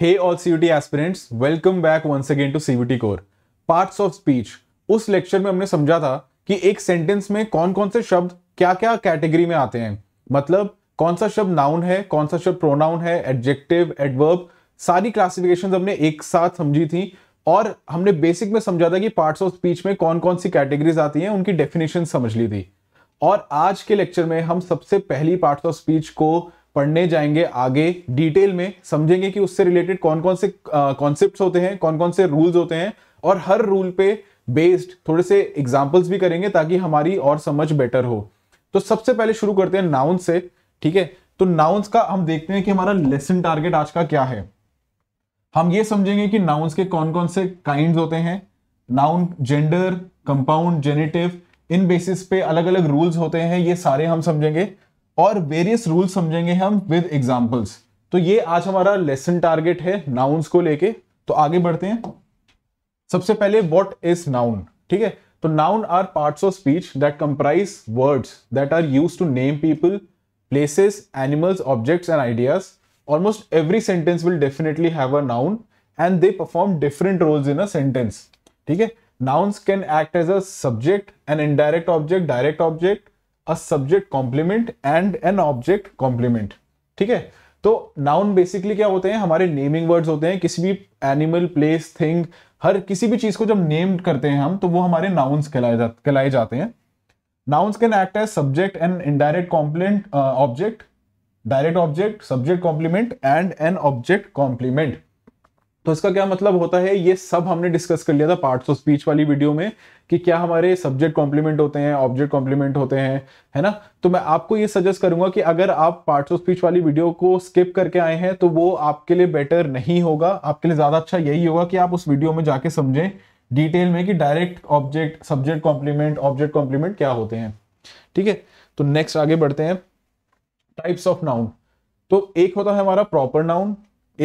Hey all CVT aspirants, welcome back once again to CVT Core. Parts of speech. उस lecture में हमने समझा था कि एक सेंटेंस में कौन कौन से शब्द क्या क्या कैटेगरी में आते हैं मतलब कौन सा शब्द नाउन है कौन सा शब्द प्रोनाउन है एडजेक्टिव एडवर्ब सारी क्लासिफिकेशन हमने एक साथ समझी थी और हमने बेसिक में समझा था कि पार्ट्स ऑफ स्पीच में कौन कौन सी कैटेगरीज आती हैं उनकी डेफिनेशन समझ ली थी और आज के लेक्चर में हम सबसे पहली पार्ट्स ऑफ स्पीच को पढ़ने जाएंगे आगे डिटेल में समझेंगे कि उससे रिलेटेड कौन कौन से कॉन्सेप्ट होते हैं कौन कौन से रूल्स होते हैं और हर रूल पे बेस्ड थोड़े से एग्जाम्पल्स भी करेंगे ताकि हमारी और समझ बेटर हो तो सबसे पहले शुरू करते हैं नाउन से ठीक है तो नाउन्स का हम देखते हैं कि हमारा लेसन टारगेट आज का क्या है हम ये समझेंगे कि नाउन्स के कौन कौन से काइंड होते हैं नाउन जेंडर कंपाउंड जेनेटिव इन बेसिस पे अलग अलग रूल्स होते हैं ये सारे हम समझेंगे और वेरियस रूल समझेंगे हम विद एग्जाम्पल्स तो ये आज हमारा लेसन टारगेट है नाउन्स को लेके तो आगे बढ़ते हैं सबसे पहले वॉट इज नाउन ठीक है तो noun are part of speech that comprise words that are use to name people places animals objects and ideas almost every sentence will definitely have a noun and they perform different roles in a sentence ठीक है nouns can act as a subject an indirect object direct object a subject complement and an object complement ठीक है तो noun basically क्या होते हैं हमारे naming words होते हैं किसी भी एनिमल प्लेस थिंग हर किसी भी चीज को जब नेम करते हैं हम तो वो हमारे नाउन्स कहलाए जाते कहलाए जाते हैं nouns can act as subject and indirect complement object direct object subject complement and an object complement तो इसका क्या मतलब होता है ये सब हमने डिस्कस कर लिया था पार्ट्स ऑफ स्पीच वाली वीडियो में कि क्या हमारे सब्जेक्ट कॉम्प्लीमेंट होते हैं ऑब्जेक्ट कॉम्प्लीमेंट होते हैं है ना तो मैं आपको ये सजेस्ट करूंगा कि अगर आप पार्ट्स ऑफ स्पीच वाली वीडियो को स्किप करके आए हैं तो वो आपके लिए बेटर नहीं होगा आपके लिए ज़्यादा अच्छा यही होगा कि आप उस वीडियो में जाके समझें डिटेल में कि direct object subject complement object complement क्या होते हैं ठीक है तो नेक्स्ट आगे बढ़ते हैं टाइप्स ऑफ नाउन तो एक होता है हमारा प्रॉपर नाउन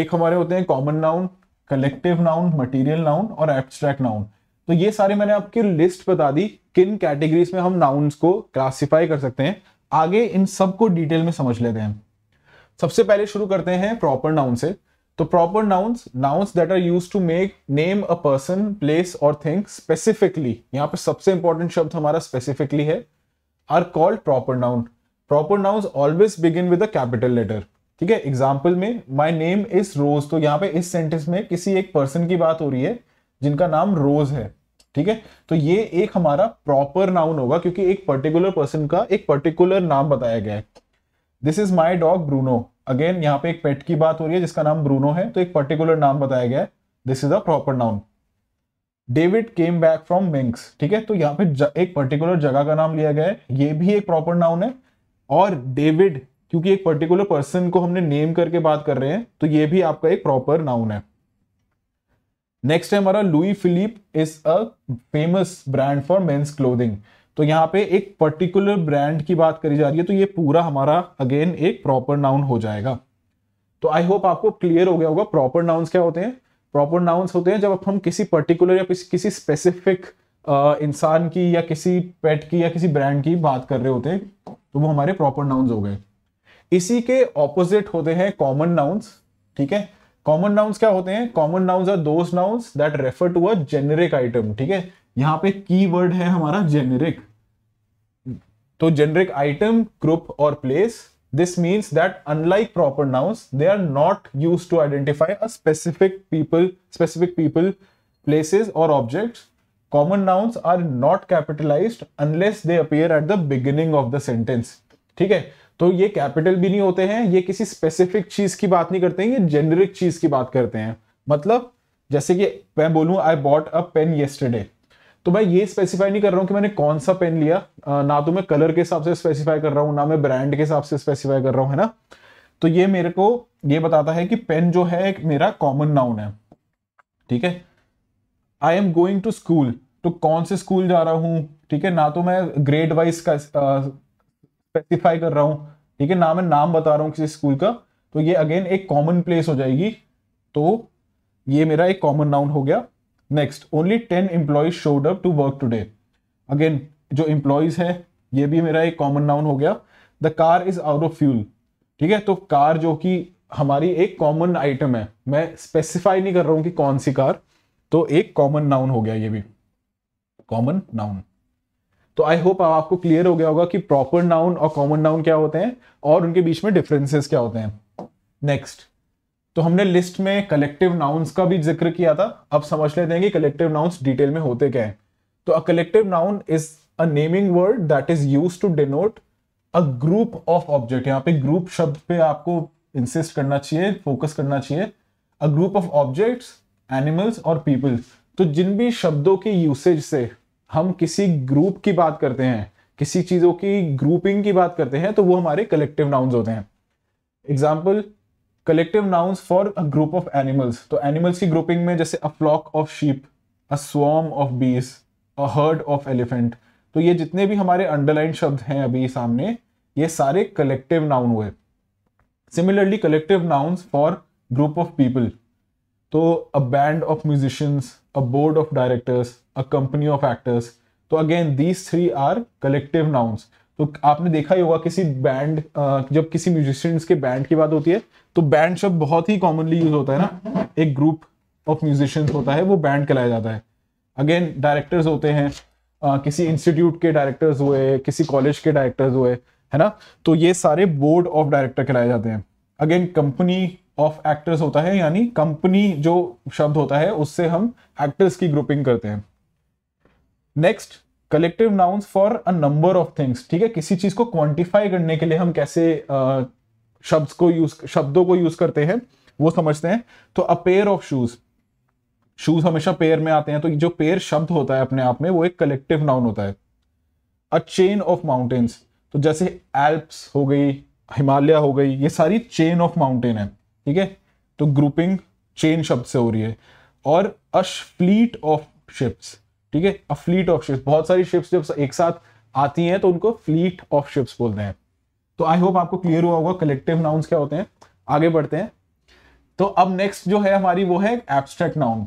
एक हमारे होते हैं common noun collective noun material noun और एब्स्ट्रैक्ट नाउन तो ये सारे मैंने आपकी लिस्ट बता दी किन कैटेगरीज में हम नाउन्स को क्लासिफाई कर सकते हैं आगे इन सबको डिटेल में समझ लेते हैं सबसे पहले शुरू करते हैं प्रॉपर नाउन से तो proper nouns nouns that are use to make name a person place और थिंग स्पेसिफिकली यहाँ पे सबसे इंपॉर्टेंट शब्द हमारा स्पेसिफिकली है are called proper noun proper nouns always begin with a capital letter ठीक है एग्जाम्पल में माई नेम इज रोज तो यहाँ पे इस सेंटेंस में किसी एक पर्सन की बात हो रही है जिनका नाम रोज है ठीक है तो ये एक हमारा प्रॉपर नाउन होगा क्योंकि एक पर्टिकुलर पर्सन का एक पर्टिकुलर नाम बताया गया है this is my dog Bruno again यहाँ पे एक पेट की बात हो रही है जिसका नाम ब्रूनो है तो एक पर्टिकुलर नाम बताया गया है this is a proper noun David came back from मिंक्स ठीक है तो यहाँ पे एक पर्टिकुलर जगह का नाम लिया गया है ये भी एक प्रॉपर नाउन है और डेविड क्योंकि एक पर्टिकुलर पर्सन को हमने नेम करके बात कर रहे हैं तो ये भी आपका एक प्रॉपर नाउन है नेक्स्ट है हमारा Louis Philippe is a famous brand for men's clothing तो यहाँ पे एक पर्टिकुलर ब्रांड की बात करी जा रही है तो ये पूरा हमारा अगेन एक प्रॉपर नाउन हो जाएगा तो आई होप आपको क्लियर हो गया होगा प्रॉपर नाउन्स क्या होते हैं प्रॉपर नाउन्स होते हैं जब हम किसी पर्टिकुलर या किसी स्पेसिफिक इंसान की या किसी पेट की या किसी ब्रांड की बात कर रहे होते हैं तो वो हमारे प्रॉपर नाउन्स हो गए इसी के ऑपोजिट होते हैं कॉमन नाउन्स ठीक है कॉमन नाउन्स क्या होते हैं common nouns are those nouns that refer to a generic item ठीक है यहां पे वर्ड है हमारा जेनेरिक तो जेनेरिक आइटम ग्रुप और place this means that unlike proper nouns they are not use to identify a specific people specific people places और object common nouns are not capitalize unless they appear at the beginning of the sentence ठीक है तो ये capital भी नहीं होते हैं ये किसी स्पेसिफिक चीज की बात नहीं करते हैं ये जेनरिक चीज की बात करते हैं मतलब जैसे कि मैं बोलूं I bought a pen yesterday तो मैं ये स्पेसिफाई नहीं कर रहा हूँ कि मैंने कौन सा पेन लिया ना तो मैं कलर के हिसाब से स्पेसिफाई कर रहा हूँ ना मैं ब्रांड के हिसाब से स्पेसिफाई कर रहा हूँ है ना तो ये मेरे को ये बताता है कि पेन जो है एक मेरा कॉमन नाउन है ठीक है I am going to school तो कौन से स्कूल जा रहा हूँ ठीक है ना तो मैं ग्रेड वाइज का स्पेसिफाई कर रहा हूँ ठीक है ना मैं नाम बता रहा हूँ किसी स्कूल का तो ये अगेन एक कॉमन प्लेस हो जाएगी तो ये मेरा एक कॉमन नाउन हो गया next only ten employees showed up to work today again जो एम्प्लॉयज है ये भी मेरा एक कॉमन नाउन हो गया the car is out of fuel ठीक है तो कार जो कि हमारी एक कॉमन आइटम है मैं स्पेसिफाई नहीं कर रहा हूँ कि कौन सी कार तो एक कॉमन नाउन हो गया ये भी कॉमन नाउन तो आई होप आपको क्लियर हो गया होगा कि प्रॉपर नाउन और कॉमन नाउन क्या होते हैं और उनके बीच में डिफरेंसेस क्या होते हैं नेक्स्ट तो हमने लिस्ट में कलेक्टिव नाउन्स का भी जिक्र किया था अब समझ लेते हैं कि कलेक्टिव नाउन्स डिटेल में होते क्या हैं तो a collective noun is a naming word that is use to denote a group of object यहाँ पे ग्रुप शब्द पे आपको इंसिस्ट करना चाहिए फोकस करना चाहिए a group of objects animals और पीपल तो जिन भी शब्दों के यूसेज से हम किसी ग्रुप की बात करते हैं किसी चीजों की ग्रुपिंग की बात करते हैं तो वो हमारे कलेक्टिव नाउन्स होते हैं example collective nouns for a group of animals तो एनिमल्स की ग्रुपिंग में जैसे a flock of sheep a swarm of bees a heard of elephant तो ये जितने भी हमारे अंडरलाइन शब्द हैं अभी सामने ये सारे कलेक्टिव नाउन हुए similarly collective nouns for group of people तो a band of musicians a board of directors, a company of actors. तो again these three are collective nouns तो आपने देखा ही होगा किसी बैंड जब किसी म्यूजिशियंस के बैंड की बात होती है तो बैंड शब्द बहुत ही कॉमनली यूज होता है ना एक ग्रुप ऑफ म्यूजिशियंस होता है वो बैंड कहलाया जाता है अगेन डायरेक्टर्स होते हैं आ, किसी इंस्टीट्यूट के डायरेक्टर्स हुए किसी कॉलेज के डायरेक्टर्स हुए है ना तो ये सारे बोर्ड ऑफ डायरेक्टर कहलाए जाते हैं अगेन कंपनी ऑफ एक्टर्स होता है यानी कंपनी जो शब्द होता है उससे हम एक्टर्स की ग्रुपिंग करते हैं next collective nouns for a number of things ठीक है किसी चीज को क्वांटिफाई करने के लिए हम कैसे uh, शब्द को यूज शब्दों को यूज करते हैं वो समझते हैं तो a pair of shoes shoes हमेशा पेयर में आते हैं तो जो पेयर शब्द होता है अपने आप में वो एक कलेक्टिव नाउन होता है अ चेन ऑफ माउंटेन्स तो जैसे एल्प्स हो गई हिमालय हो गई ये सारी चेन ऑफ माउंटेन है ठीक है तो ग्रुपिंग चेन शब्द से हो रही है और अश फ्लीट ऑफ शिप्स ठीक है अ फ्लीट ऑफ शिप्स बहुत सारी शिप्स जब एक साथ आती हैं तो उनको फ्लीट ऑफ शिप्स बोलते हैं तो आई होप आपको क्लियर हुआ होगा कलेक्टिव नाउन क्या होते हैं आगे बढ़ते हैं तो अब नेक्स्ट जो है हमारी वो है एब्स्ट्रैक्ट नाउन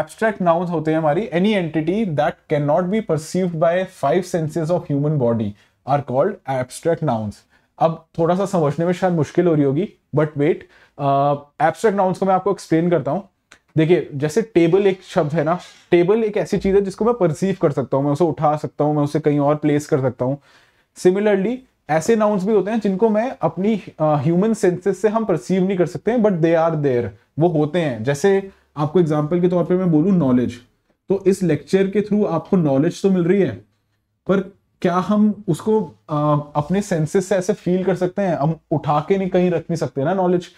एब्स्ट्रैक्ट नाउन्स होते हैं हमारी any entity that can not be perceive by five senses of human body are called abstract nouns अब थोड़ा सा समझने में शायद मुश्किल हो रही होगी but wait abstract uh, nouns को मैं आपको एक्सप्लेन करता हूँ देखिए जैसे टेबल एक शब्द है ना टेबल एक ऐसी चीज है जिसको मैं परसीव कर सकता हूँ मैं उसे उठा सकता हूँ मैं उसे कहीं और प्लेस कर सकता हूँ सिमिलरली ऐसे नाउंस भी होते हैं जिनको मैं अपनी ह्यूमन uh, सेंसेस से हम परसीव नहीं कर सकते बट दे आर देयर वो होते हैं जैसे आपको एग्जाम्पल के तौर पर मैं बोलूँ नॉलेज तो इस लेक्चर के थ्रू आपको नॉलेज तो मिल रही है पर क्या हम उसको uh, अपने सेंसेस से ऐसे फील कर सकते हैं हम उठा के नहीं कहीं रख नहीं सकते ना नॉलेज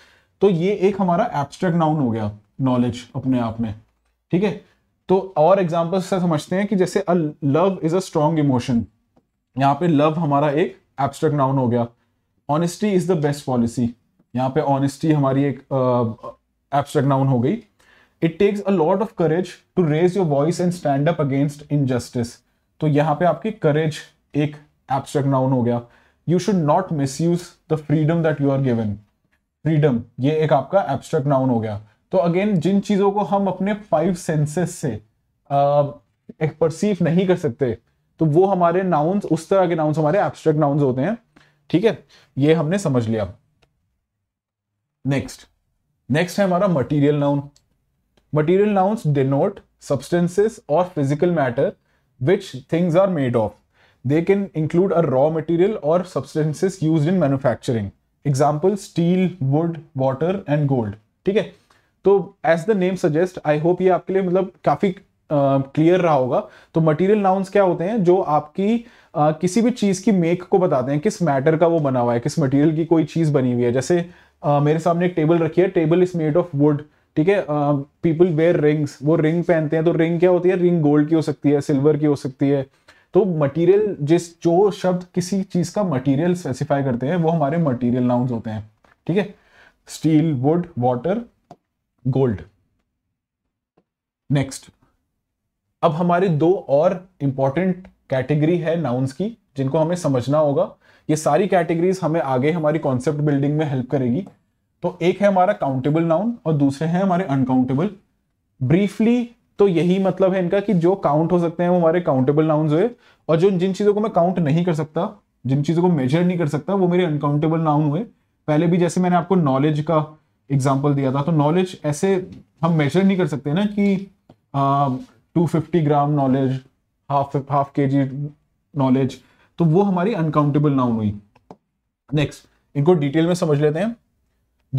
तो ये एक हमारा एब्स्ट्रैक्ट नाउन हो गया नॉलेज अपने आप में ठीक है तो और एग्जाम्पल से समझते हैं कि जैसे a love is a strong emotion यहाँ पे लव हमारा एक एब्स्ट्रैक्ट नाउन हो गया honesty is the best policy यहाँ पे ऑनेस्टी हमारी एक एब्स्ट्रैक्ट नाउन हो गई it takes a lot of courage to raise your voice and stand up against injustice तो यहाँ पे आपकी करेज एक एब्स्ट्रैक्ट नाउन हो गया you should not misuse the freedom that you are given freedom ये एक आपका एब्स्ट्रैक्ट नाउन हो गया तो अगेन जिन चीजों को हम अपने फाइव सेंसेस से एक परसीव नहीं कर सकते तो वो हमारे नाउन्स उस तरह के नाउन्स हमारे एब्स्ट्रैक्ट नाउन्स होते हैं ठीक है ये हमने समझ लिया नेक्स्ट नेक्स्ट है हमारा material noun material nouns denote substances और physical matter which things are made of they can include a raw material और substances use in manufacturing example steel wood water and gold ठीक है तो as the name suggest I hope ये आपके लिए मतलब काफी क्लियर uh, रहा होगा तो मटेरियल नाउन्स क्या होते हैं जो आपकी uh, किसी भी चीज की मेक को बताते हैं किस मैटर का वो बना हुआ है किस मटेरियल की कोई चीज बनी हुई है जैसे uh, मेरे सामने एक टेबल रखी है table is made of wood ठीक है पीपल वेयर रिंग्स वो रिंग पहनते हैं तो रिंग क्या होती है रिंग गोल्ड की हो सकती है सिल्वर की हो सकती है तो मटेरियल जिस जो शब्द किसी चीज का मटेरियल स्पेसिफाई करते हैं वो हमारे मटेरियल नाउन होते हैं ठीक है steel wood water gold next अब हमारे दो और इंपॉर्टेंट कैटेगरी है नाउन्स की जिनको हमें समझना होगा ये सारी कैटेगरीज हमें आगे हमारी कॉन्सेप्ट बिल्डिंग में हेल्प करेगी तो एक है हमारा काउंटेबल नाउन और दूसरे हैं हमारे अनकाउंटेबल ब्रीफली तो यही मतलब है इनका कि जो काउंट हो सकते हैं वो हमारे काउंटेबल नाउन्स हुए और जो जिन चीज़ों को मैं काउंट नहीं कर सकता जिन चीज़ों को मेजर नहीं कर सकता वो मेरे अनकाउंटेबल नाउन हुए पहले भी जैसे मैंने आपको नॉलेज का एग्जाम्पल दिया था तो नॉलेज ऐसे हम मेजर नहीं कर सकते ना कि two fifty gram knowledge half half K G knowledge तो वो हमारी अनकाउंटेबल नाउन हुई नेक्स्ट इनको डिटेल में समझ लेते हैं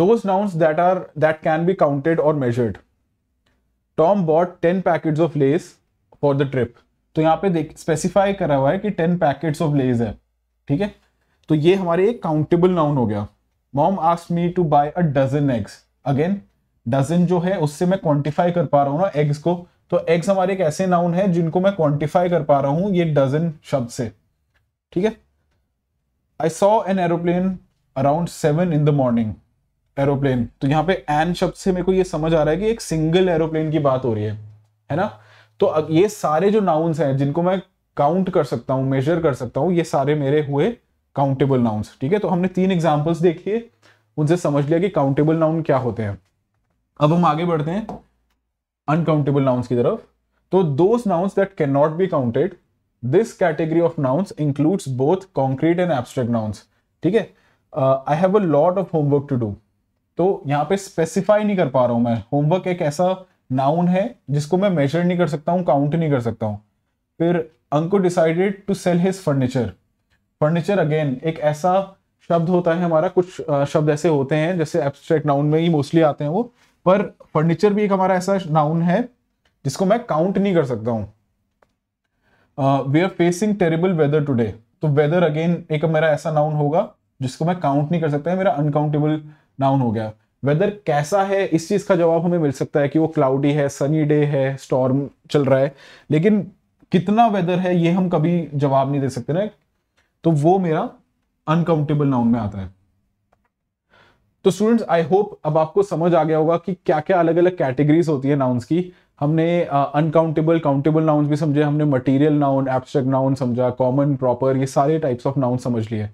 those nouns that are that can be counted और measured Tom bought ten packet of Lay's for the trip तो यहाँ पे देख स्पेसिफाई करा हुआ है कि टेन पैकेट ऑफ लेस है ठीक है तो ये हमारे एक काउंटेबल नाउन हो गया mom ask me to buy a dozen eggs again dozen जो है उससे मैं क्वांटिफाई कर पा रहा हूँ ना एग्स को तो एग्स हमारे एक ऐसे नाउन है जिनको मैं क्वांटिफाई कर पा रहा हूँ ये डजन शब्द से ठीक है I saw an aeroplane around seven in the morning aeroplane तो यहाँ पे एन शब्द से मेरे को ये समझ आ रहा है कि एक सिंगल एरोप्लेन की बात हो रही है है ना तो ये सारे जो नाउन्स हैं जिनको मैं काउंट कर सकता हूँ मेजर कर सकता हूँ ये सारे मेरे हुए काउंटेबल नाउन्स ठीक है तो हमने तीन एग्जाम्पल्स देखिए उनसे समझ लिया कि काउंटेबल नाउन क्या होते हैं अब हम आगे बढ़ते हैं अनकाउंटेबल नाउन्स की तरफ तो those nouns that can not be counted this category of nouns includes both concrete and abstract nouns ठीक है I have a lot of homework to do तो यहाँ पे स्पेसिफाई नहीं कर पा रहा हूं मैं होमवर्क एक ऐसा नाउन है जिसको मैं मेजर नहीं कर सकता हूँ काउंट नहीं कर सकता हूँ फिर Anku decided to sell his furniture furniture again एक ऐसा शब्द होता है हमारा कुछ शब्द ऐसे होते हैं जैसे एब्स्ट्रैक्ट नाउन में ही मोस्टली आते हैं वो पर फर्नीचर भी एक हमारा ऐसा नाउन है जिसको मैं काउंट नहीं कर सकता हूँ we are facing terrible weather today तो वेदर अगेन एक मेरा ऐसा नाउन होगा जिसको मैं काउंट नहीं कर सकता है मेरा अनकाउंटेबल नाउन हो गया वेदर कैसा है इस चीज का जवाब हमें मिल सकता है कि वो क्लाउडी है सनी डे है स्टॉर्म चल रहा है लेकिन कितना वेदर है ये हम कभी जवाब नहीं दे सकते ना तो वो मेरा अनकाउंटेबल नाउन में आता है तो स्टूडेंट्स आई होप अब आपको समझ आ गया होगा कि क्या क्या अलग अलग कैटेगरीज होती है नाउन्स की हमने अनकाउंटेबल काउंटेबल नाउन्स भी समझे हमने मटेरियल नाउन एब्स्ट्रैक्ट नाउन समझा कॉमन प्रॉपर ये सारे टाइप्स ऑफ नाउन समझ लिए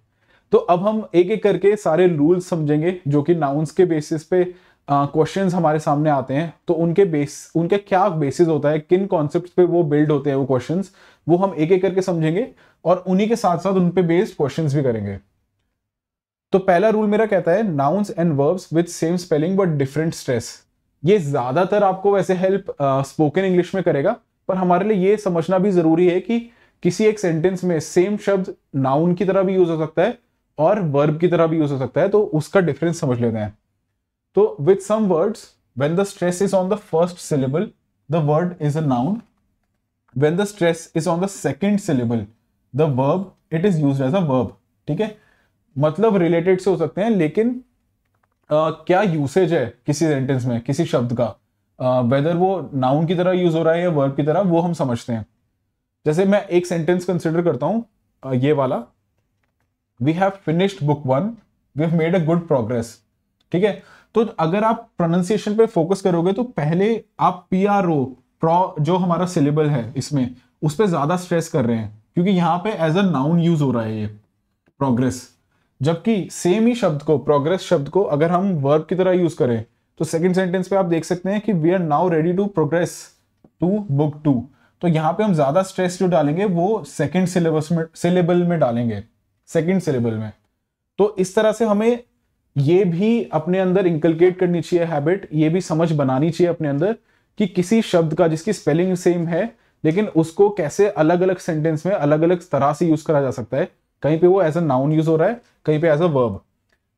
तो अब हम एक एक करके सारे रूल्स समझेंगे जो कि नाउन्स के बेसिस पे क्वेश्चंस uh, हमारे सामने आते हैं तो उनके बेस उनके क्या बेसिस होता है किन कॉन्सेप्ट पे वो बिल्ड होते हैं वो क्वेश्चंस वो हम एक एक करके समझेंगे और उन्हीं के साथ साथ उन पे बेस्ड क्वेश्चंस भी करेंगे तो पहला रूल मेरा कहता है nouns and verbs with same spelling but different stress ये ज्यादातर आपको वैसे हेल्प स्पोकन इंग्लिश में करेगा पर हमारे लिए ये समझना भी जरूरी है कि किसी एक सेंटेंस में सेम शब्द नाउन की तरह भी यूज हो सकता है और वर्ब की तरह भी यूज हो सकता है तो उसका डिफरेंस समझ लेते हैं तो with some words when the stress is on the first syllable the word is a noun when the stress is on the second syllable the verb it is use as a verb ठीक है मतलब related से हो सकते हैं लेकिन आ, क्या usage है किसी सेंटेंस में किसी शब्द का वेदर वो नाउन की तरह यूज हो रहा है या वर्ब की तरह वो हम समझते हैं जैसे मैं एक सेंटेंस कंसिडर करता हूँ ये वाला we have finished book one we have made a good progress ठीक है तो अगर आप प्रोनाउंसिएशन पे फोकस करोगे तो पहले आप पी आर ओ प्रो जो हमारा सिलेबल है इसमें उस पर ज्यादा स्ट्रेस कर रहे हैं क्योंकि यहाँ पे एज अ नाउन यूज हो रहा है ये प्रोग्रेस जबकि सेम ही शब्द को प्रोग्रेस शब्द को अगर हम वर्ब की तरह यूज करें तो सेकेंड सेंटेंस पे आप देख सकते हैं कि we are now ready to progress to book two तो यहाँ पे हम ज्यादा स्ट्रेस जो डालेंगे वो सेकेंड सिलेबस में सिलेबल में डालेंगे सेकेंड सिलेबल में तो इस तरह से हमें ये भी अपने अंदर इंकलकेट करनी चाहिए हैबिट ये भी समझ बनानी चाहिए अपने अंदर कि किसी शब्द का जिसकी स्पेलिंग सेम है लेकिन उसको कैसे अलग अलग सेंटेंस में अलग अलग तरह से यूज करा जा सकता है कहीं पे वो एज अ नाउन यूज हो रहा है कहीं पे as a verb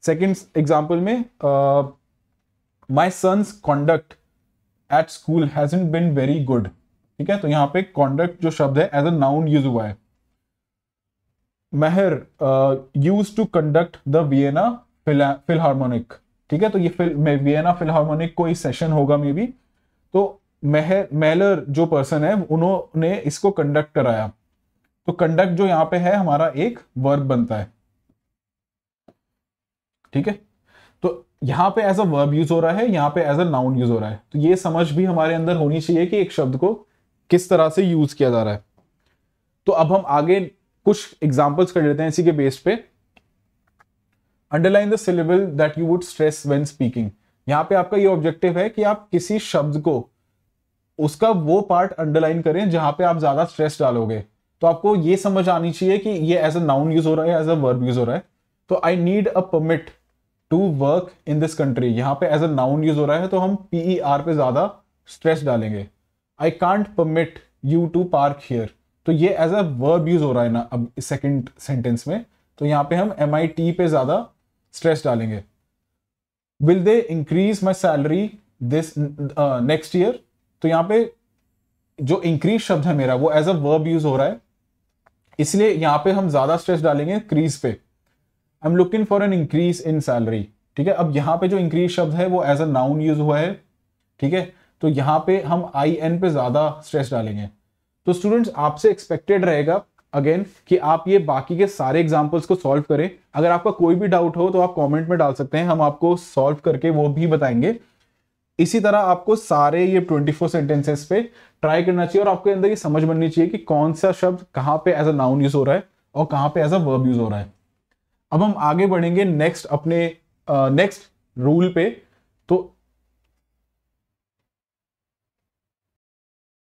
second example में my son's conduct at school hasn't been very good ठीक है तो यहाँ पे कॉन्डक्ट जो शब्द है एज अ नाउन यूज हुआ है Mehta used to conduct the Vienna Philharmonic ठीक है तो ये फिल वियना फिलहारमोनिक कोई सेशन होगा मे बी तो मेहर मेलर जो पर्सन है उन्होंने इसको कंडक्ट कराया तो कंडक्ट जो यहां पे है हमारा एक वर्ब बनता है ठीक है तो यहां पे एज अ वर्ब यूज हो रहा है यहां पे एज अ नाउन यूज हो रहा है तो ये समझ भी हमारे अंदर होनी चाहिए कि एक शब्द को किस तरह से यूज किया जा रहा है तो अब हम आगे कुछ एग्जाम्पल्स कर लेते हैं इसी के बेस पे underline the syllable that you would stress when speaking यहां पे आपका ये ऑब्जेक्टिव है कि आप किसी शब्द को उसका वो पार्ट अंडरलाइन करें जहां पे आप ज्यादा स्ट्रेस डालोगे तो आपको ये समझ आनी चाहिए कि ये एज अ नाउन यूज हो रहा है एज अ वर्ब यूज हो रहा है तो I need a permit to work in this country यहां पे एज अ नाउन यूज हो रहा है तो हम पीई आर e पे ज्यादा स्ट्रेस डालेंगे I can't permit you to park here तो ये एज अ वर्ब यूज हो रहा है ना अब सेकेंड सेंटेंस में तो यहां पे हम एम आई टी पे ज्यादा स्ट्रेस डालेंगे will they increase my salary this next year तो यहां पे जो इंक्रीज शब्द है मेरा वो एज अ वर्ब यूज हो रहा है इसलिए यहां पे हम ज्यादा स्ट्रेस डालेंगे क्रीज पे I am looking for an increase in salary ठीक है अब यहां पे जो इंक्रीज शब्द है वो एज अ नाउन यूज हुआ है ठीक है तो यहां पे हम आई एन पे ज्यादा स्ट्रेस डालेंगे तो स्टूडेंट्स आपसे एक्सपेक्टेड रहेगा अगेन कि आप ये बाकी के सारे एग्जाम्पल्स को सॉल्व करें अगर आपका कोई भी डाउट हो तो आप कमेंट में डाल सकते हैं हम आपको सॉल्व करके वो भी बताएंगे इसी तरह आपको सारे ये 24 सेंटेंसेस पे ट्राई करना चाहिए और आपके अंदर ये समझ बननी चाहिए कि कौन सा शब्द कहाँ पे एज अ नाउन यूज हो रहा है और कहाँ पे एज अ वर्ब यूज हो रहा है अब हम आगे बढ़ेंगे नेक्स्ट अपने नेक्स्ट uh, रूल पे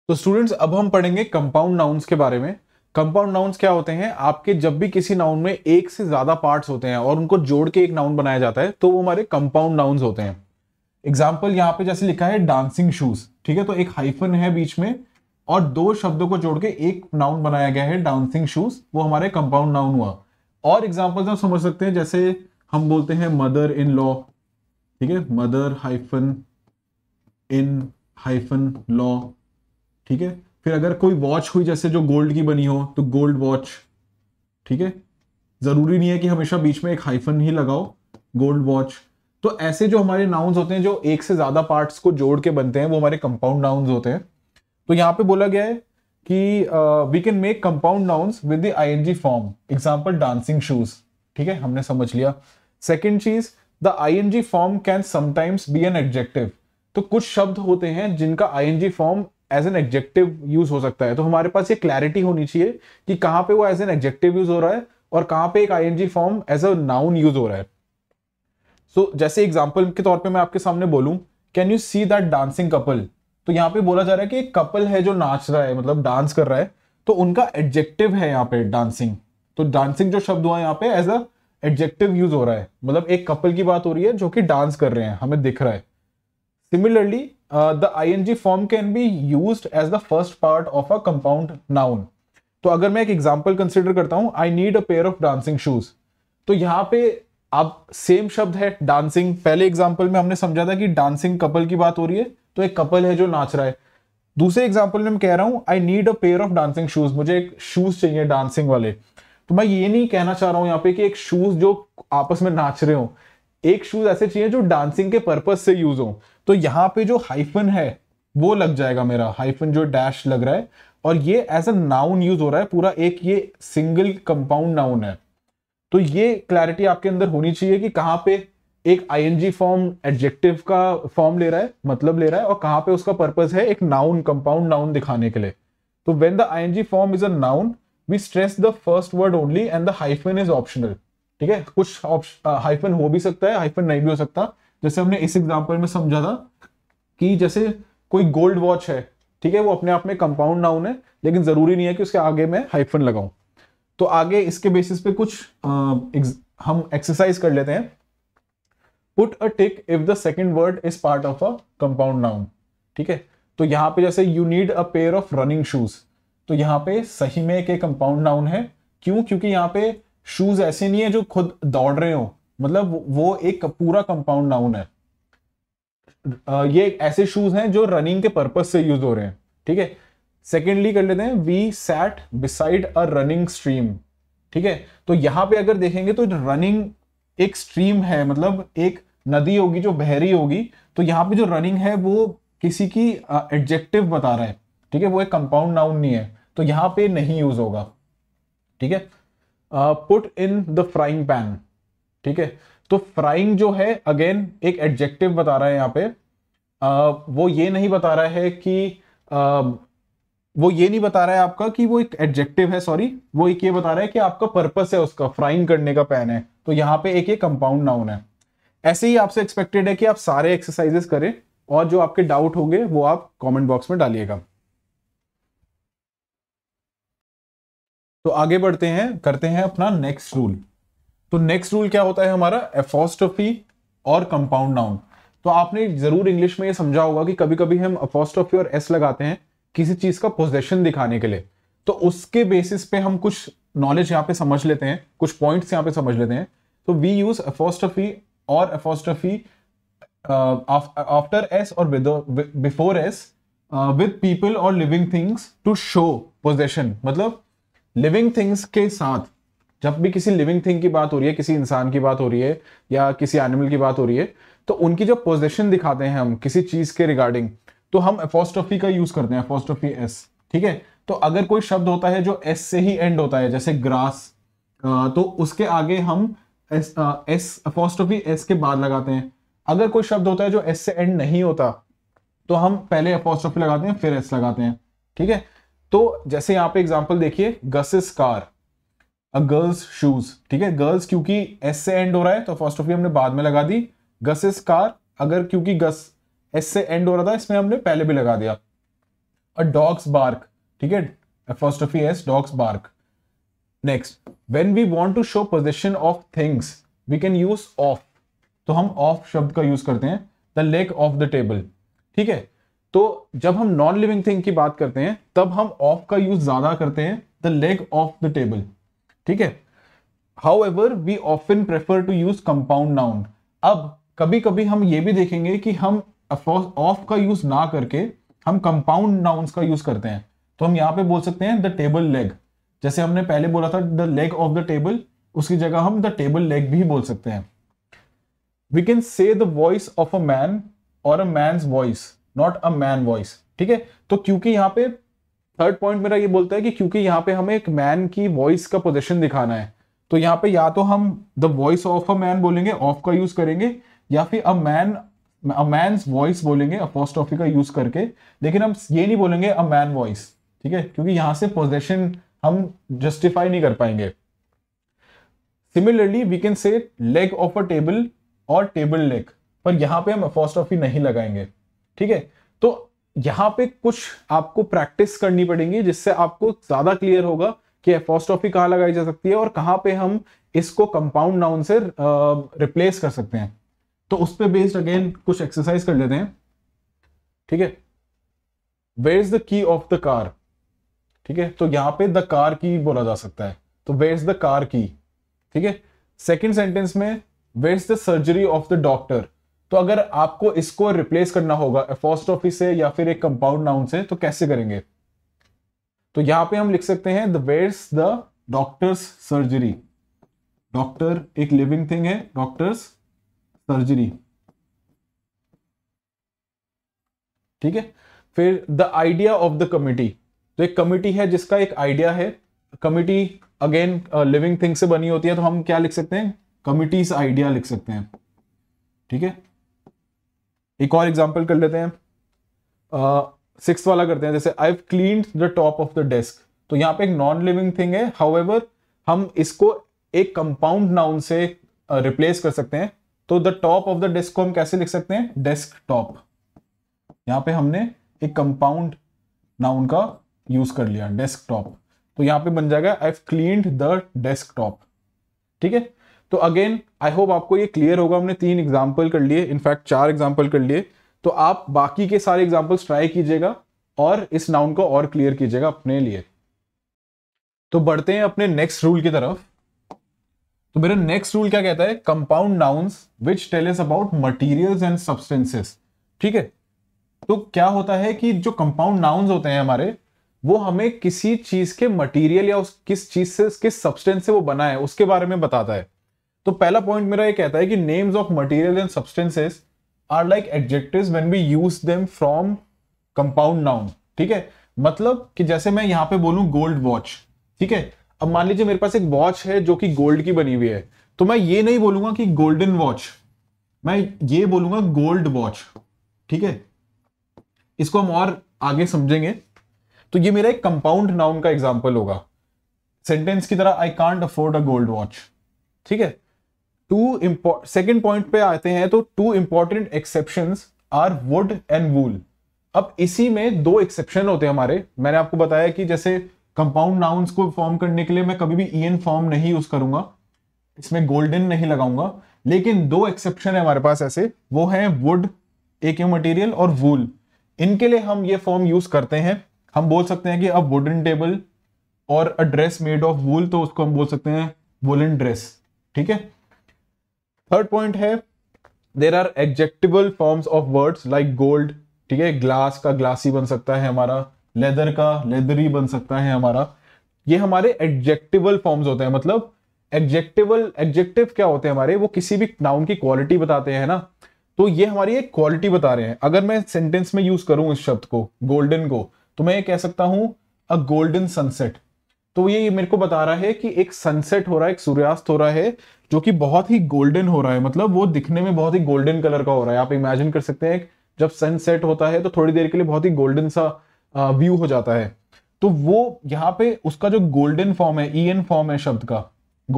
तो स्टूडेंट्स अब हम पढ़ेंगे कंपाउंड नाउन्स के बारे में कंपाउंड नाउन्स क्या होते हैं आपके जब भी किसी नाउन में एक से ज्यादा पार्ट्स होते हैं और उनको जोड़ के एक नाउन बनाया जाता है तो वो हमारे कंपाउंड नाउन्स होते हैं एग्जाम्पल यहाँ पे जैसे लिखा है डांसिंग शूज ठीक है तो एक हाइफन है बीच में और दो शब्दों को जोड़ के एक नाउन बनाया गया है डांसिंग शूज वो हमारे कंपाउंड नाउन हुआ और एग्जाम्पल्स हम समझ सकते हैं जैसे हम बोलते हैं मदर इन लॉ ठीक है mother hyphen in hyphen law ठीक है फिर अगर कोई वॉच हुई जैसे जो गोल्ड की बनी हो तो गोल्ड वॉच ठीक है ज़रूरी नहीं है कि हमेशा बीच में एक हाइफन ही लगाओ गोल्ड वॉच तो ऐसे जो हमारे नाउन्स होते हैं जो एक से ज़्यादा पार्ट्स को जोड़ के बनते हैं वो हमारे कंपाउंड नाउन्स होते हैं तो यहाँ पे बोला गया है कि we can make compound nouns with the ING form example dancing shoes ठीक है हमने समझ लिया सेकेंड चीज़ the ING form can sometimes be an adjective तो कुछ शब्द होते हैं जिनका ING form as an adjective use हो सकता है तो हमारे पास ये क्लैरिटी होनी चाहिए कि कहां पे वो एज एन एग्जेक्टिव यूज हो रहा है और कहां पे एक ING form as a noun use हो रहा है सो so, जैसे एग्जाम्पल के तौर पे मैं आपके सामने बोलूं can you see that dancing couple तो यहाँ पे बोला जा रहा है कि एक कपल है जो नाच रहा है मतलब डांस कर रहा है तो उनका एडजेक्टिव है यहाँ पे डांसिंग तो डांसिंग जो शब्द हुआ यहाँ पे एज अ एडजेक्टिव यूज हो रहा है मतलब एक कपल की बात हो रही है जो कि डांस कर रहे हैं हमें दिख रहा है similarly the I N G form can be use as the first part of a compound noun तो अगर मैं एक एग्जाम्पल कंसिडर करता हूं I need a pair of dancing shoes तो यहाँ पे अब सेम शब्द है डांसिंग पहले एग्जाम्पल में हमने समझा था कि डांसिंग कपल की बात हो रही है तो एक कपल है जो नाच रहा है दूसरे एग्जाम्पल में मैं कह रहा हूं I need a pair of dancing shoes मुझे एक शूज चाहिए डांसिंग वाले तो मैं ये नहीं कहना चाह रहा हूं यहाँ पे कि एक शूज जो आपस में नाच रहे हो एक शूज ऐसे चाहिए जो डांसिंग के पर्पज से यूज हो तो यहाँ पे जो हाइफन है वो लग जाएगा मेरा हाइफन जो डैश लग रहा है और ये एज अ नाउन यूज हो रहा है पूरा एक ये सिंगल कंपाउंड नाउन है तो ये क्लैरिटी आपके अंदर होनी चाहिए कि कहाँ पे एक आईएनजी फॉर्म एडजेक्टिव का फॉर्म ले रहा है मतलब ले रहा है और कहाँ पे उसका पर्पज है एक नाउन कंपाउंड नाउन दिखाने के लिए तो when the ING form is a noun we stress the first word only and the hyphen is optional ठीक है कुछ हाइफन uh, हो भी सकता है हाइफन नहीं भी हो सकता जैसे हमने इस एग्जाम्पल में समझा था कि जैसे कोई गोल्ड वॉच है ठीक है वो अपने आप में कंपाउंड नाउन है लेकिन जरूरी नहीं है कि उसके आगे मैं हाइफन लगाऊं तो आगे इसके बेसिस पे कुछ आ, हम एक्सरसाइज कर लेते हैं put a tick if the second word is part of a compound noun ठीक है तो यहाँ पे जैसे you need a pair of running shoes तो यहाँ पे सही में एक कंपाउंड नाउन है क्यों क्योंकि यहाँ पे शूज ऐसे नहीं है जो खुद दौड़ रहे हो मतलब वो एक पूरा कंपाउंड नाउन है ये ऐसे शूज हैं जो रनिंग के पर्पज से यूज हो रहे हैं ठीक है सेकेंडली कर लेते हैं we sat beside a running stream ठीक है तो यहां पे अगर देखेंगे तो रनिंग एक स्ट्रीम है मतलब एक नदी होगी जो बहरी होगी तो यहाँ पे जो रनिंग है वो किसी की एडजेक्टिव बता रहा है ठीक है वो एक कंपाउंड नाउन नहीं है तो यहां पे नहीं यूज होगा ठीक है put in the frying pan ठीक है तो फ्राइंग जो है अगेन एक एडजेक्टिव बता रहा है यहाँ पे आ, वो ये नहीं बता रहा है कि आ, वो ये नहीं बता रहा है आपका कि वो एक एडजेक्टिव है सॉरी वो एक ये बता रहा है कि आपका पर्पस है उसका फ्राइंग करने का पैन है तो यहाँ पे एक ये कंपाउंड नाउन है ऐसे ही आपसे एक्सपेक्टेड है कि आप सारे एक्सरसाइजेस करें और जो आपके डाउट होंगे वो आप कमेंट बॉक्स में डालिएगा तो आगे बढ़ते हैं करते हैं अपना नेक्स्ट रूल तो नेक्स्ट रूल क्या होता है हमारा एफोस्टोफी और कंपाउंड नाउन तो आपने जरूर इंग्लिश में ये समझा होगा कि कभी कभी हम अपोस्टोफी और एस लगाते हैं किसी चीज का पोजेशन दिखाने के लिए तो उसके बेसिस पे हम कुछ नॉलेज यहाँ पे समझ लेते हैं कुछ पॉइंट्स यहाँ पे समझ लेते हैं तो वी यूज अफोस्टोफी और अफोस्टोफी आफ्टर एस और बिफोर एस विद पीपल और living things to show possession मतलब लिविंग थिंग्स के साथ जब भी किसी लिविंग थिंग की बात हो रही है किसी इंसान की बात हो रही है या किसी एनिमल की बात हो रही है तो उनकी जो पोजिशन दिखाते हैं हम किसी चीज के रिगार्डिंग तो हम एफोस्ट्रोफी का यूज करते हैं एफोस्टोफी एस ठीक है तो अगर कोई शब्द होता है जो एस से ही एंड होता है जैसे ग्रास तो उसके आगे हम एस एस एफोस्टोफी एस के बाद लगाते हैं अगर कोई शब्द होता है जो एस से एंड नहीं होता तो हम पहले एफोस्टोफी लगाते हैं फिर एस लगाते हैं ठीक है तो जैसे यहाँ पे एग्जाम्पल देखिए Gus's car a girl's shoes ठीक है गर्ल्स क्योंकि एस से एंड हो रहा है तो फर्स्ट ऑफ ये हमने बाद में लगा दी गस इज कार अगर क्योंकि गस एस से एंड हो रहा था इसमें हमने पहले भी लगा दिया अ डॉग्स बार्क ठीक है first of S dogs bark next when we want to show position of things we can use of तो हम ऑफ शब्द का यूज करते हैं the leg of the table ठीक है तो जब हम नॉन लिविंग थिंग की बात करते हैं तब हम ऑफ का यूज ज्यादा करते हैं the leg of the table ठीक है however we often prefer to use compound noun अब कभी कभी हम ये भी देखेंगे कि हम ऑफ का यूज ना करके हम कंपाउंड नाउन का यूज करते हैं तो हम यहाँ पे बोल सकते हैं द टेबल लेग जैसे हमने पहले बोला था the leg of the table उसकी जगह हम द टेबल लेग भी बोल सकते हैं we can say the voice of a man और a man's voice not a man voice ठीक है तो क्योंकि यहाँ पे थर्ड पॉइंट मेरा ये बोलता है कि क्योंकि यहाँ पे हमें एक मैन की वॉइस का पोजिशन दिखाना है तो यहाँ पे या तो हम the voice of a man बोलेंगे ऑफ का यूज करेंगे या फिर a man a man voice बोलेंगे अपोस्टॉफी का यूज करके लेकिन हम ये नहीं बोलेंगे अ मैन वॉइस ठीक है क्योंकि यहां से पोजेशन हम जस्टिफाई नहीं कर पाएंगे similarly we can say leg of a table और टेबल लेग पर यहाँ पे हम अपोस्टॉफी नहीं लगाएंगे ठीक है तो यहाँ पे कुछ आपको प्रैक्टिस करनी पड़ेगी जिससे आपको ज्यादा क्लियर होगा कि एफोस्टॉफी कहाँ लगाई जा सकती है और कहाँ पे हम इसको कंपाउंड नाउन से रिप्लेस कर सकते हैं तो उस पर बेस्ड अगेन कुछ एक्सरसाइज कर लेते हैं ठीक है where is the key of the car ठीक है तो यहां पे द कार की बोला जा सकता है तो वेयर इज द कार की ठीक है सेकेंड सेंटेंस में where is the surgery of the doctor तो अगर आपको इसको रिप्लेस करना होगा ऑफिस से या फिर एक कंपाउंड नाउन से तो कैसे करेंगे तो यहां पे हम लिख सकते हैं the where's the doctor's surgery doctor एक लिविंग थिंग है डॉक्टर्स सर्जरी ठीक है फिर the idea of the committee तो एक कमिटी है जिसका एक आइडिया है कमिटी अगेन लिविंग थिंग से बनी होती है तो हम क्या लिख सकते हैं कमिटीज आइडिया लिख सकते हैं ठीक है एक और एग्जाम्पल कर लेते हैं सिक्स uh, वाला करते हैं जैसे I clean the top of the desk तो यहाँ पे एक नॉन लिविंग थिंग है हाउ हम इसको एक कंपाउंड नाउन से रिप्लेस uh, कर सकते हैं तो the top of the desk को हम कैसे लिख सकते हैं डेस्क टॉप यहाँ पे हमने एक कंपाउंड नाउन का यूज कर लिया डेस्क टॉप तो यहाँ पे बन जाएगा I clean the desk top ठीक है तो अगेन आई होप आपको ये क्लियर होगा हमने तीन एग्जाम्पल कर लिए इनफैक्ट चार एग्जाम्पल कर लिए तो आप बाकी के सारे एग्जाम्पल्स ट्राई कीजिएगा और इस नाउन को और क्लियर कीजिएगा अपने लिए तो बढ़ते हैं अपने नेक्स्ट रूल की तरफ तो मेरा नेक्स्ट रूल क्या कहता है compound nouns which tell us about material and substances ठीक है तो क्या होता है कि जो कंपाउंड नाउन्स होते हैं हमारे वो हमें किसी चीज के मटेरियल या उस किस चीज से किस सब्सटेंस से वो बना है उसके बारे में बताता है तो पहला पॉइंट मेरा ये कहता है कि names of material and substances are like adjective when we use them from compound noun ठीक है मतलब कि जैसे मैं यहां पे बोलूं गोल्ड वॉच ठीक है अब मान लीजिए मेरे पास एक वॉच है जो कि गोल्ड की बनी हुई है तो मैं ये नहीं बोलूंगा कि गोल्डन वॉच मैं ये बोलूंगा गोल्ड वॉच ठीक है इसको हम और आगे समझेंगे तो ये मेरा एक कंपाउंड नाउन का एग्जाम्पल होगा सेंटेंस की तरह I can't afford a gold watch ठीक है टू सेकेंड पॉइंट पे आते हैं तो two important exception are wood and wool अब इसी में दो एक्सेप्शन होते हैं हमारे मैंने आपको बताया कि जैसे कंपाउंड नाउंस को फॉर्म करने के लिए मैं कभी भी ई एन फॉर्म नहीं यूज करूंगा इसमें गोल्डन नहीं लगाऊंगा लेकिन दो एक्सेप्शन है हमारे पास ऐसे वो है वुड एक मटेरियल और वूल इनके लिए हम ये फॉर्म यूज करते हैं हम बोल सकते हैं कि अब वुडन टेबल और a dress made of wool तो उसको हम बोल सकते हैं वुलन ड्रेस ठीक है थर्ड पॉइंट है there are adjective forms of words like gold ठीक है ग्लास का ग्लासी बन सकता है हमारा लेदर का लेदरी बन सकता है हमारा ये हमारे एडजेक्टिवल फॉर्म्स होते हैं मतलब एग्जेक्टिबल एग्जेक्टिव क्या होते हैं हमारे वो किसी भी नाउन की क्वालिटी बताते हैं ना तो ये हमारी एक क्वालिटी बता रहे हैं अगर मैं सेंटेंस में यूज करूं इस शब्द को गोल्डन को तो मैं ये कह सकता हूं अ गोल्डन सनसेट तो ये मेरे को बता रहा है कि एक सनसेट हो रहा है एक सूर्यास्त हो रहा है जो कि बहुत ही गोल्डन हो रहा है मतलब वो दिखने में बहुत ही गोल्डन कलर का हो रहा है आप इमेजिन कर सकते हैं जब सनसेट होता है तो थोड़ी देर के लिए बहुत ही गोल्डन सा व्यू हो जाता है तो वो यहाँ पे उसका जो गोल्डन फॉर्म है ई एन फॉर्म है शब्द का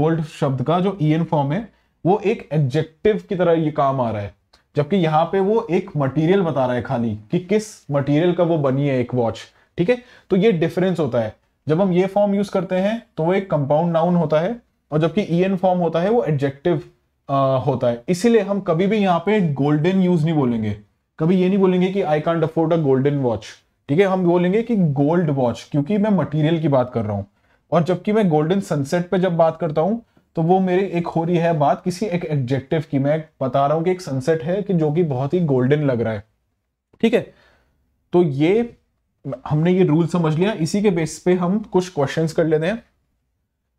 गोल्ड शब्द का जो ई एन फॉर्म है वो एक एडजेक्टिव की तरह ये काम आ रहा है जबकि यहाँ पे वो एक मटेरियल बता रहा है खाली कि किस मटेरियल का वो बनी है एक वॉच ठीक है तो ये डिफरेंस होता है जब हम ये फॉर्म यूज करते हैं तो वो एक कंपाउंड नाउन होता है और जबकि ई एन फॉर्म होता है वो एडजेक्टिव होता है इसीलिए हम कभी भी यहाँ पे गोल्डन यूज नहीं बोलेंगे कभी ये नहीं बोलेंगे कि I can't afford a golden watch ठीक है हम बोलेंगे कि गोल्ड वॉच क्योंकि मैं मटेरियल की बात कर रहा हूँ और जबकि मैं गोल्डन सनसेट पे जब बात करता हूँ तो वो मेरी एक हो रही है बात किसी एक एडजेक्टिव की मैं बता रहा हूँ कि एक सनसेट है कि जो कि बहुत ही गोल्डन लग रहा है ठीक है तो ये हमने ये रूल समझ लिया इसी के बेस पे हम कुछ क्वेश्चंस कर लेते हैं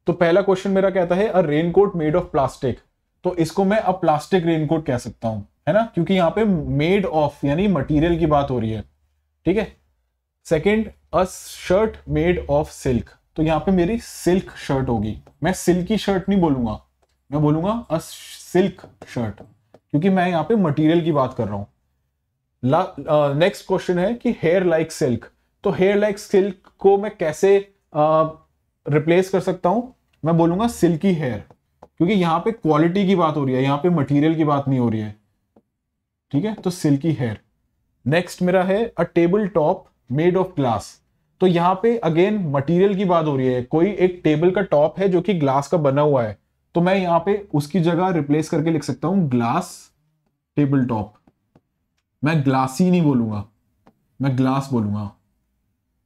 तो पहला क्वेश्चन मेरा कहता है a raincoat made of plastic तो इसको मैं अब प्लास्टिक रेनकोट कह सकता हूं है ना क्योंकि यहां पे मेड ऑफ यानी मटेरियल की बात हो रही है ठीक है second a shirt made of silk तो यहां पे मेरी सिल्क शर्ट होगी मैं सिल्की शर्ट नहीं बोलूंगा मैं बोलूंगा अ सिल्क शर्ट क्योंकि मैं यहां पे मटेरियल की बात कर रहा हूं नेक्स्ट क्वेश्चन है कि hair like silk hair like like सिल्क को मैं कैसे uh, रिप्लेस कर सकता हूं मैं बोलूंगा सिल्की हेयर क्योंकि यहां पे क्वालिटी की बात हो रही है यहाँ पे मटेरियल की बात नहीं हो रही है ठीक है तो सिल्की हेयर नेक्स्ट मेरा है a table top made of glass तो यहाँ पे अगेन मटेरियल की बात हो रही है कोई एक टेबल का टॉप है जो कि ग्लास का बना हुआ है तो मैं यहाँ पे उसकी जगह रिप्लेस करके लिख सकता हूँ ग्लास टेबल टॉप मैं ग्लास ही नहीं बोलूंगा मैं ग्लास बोलूंगा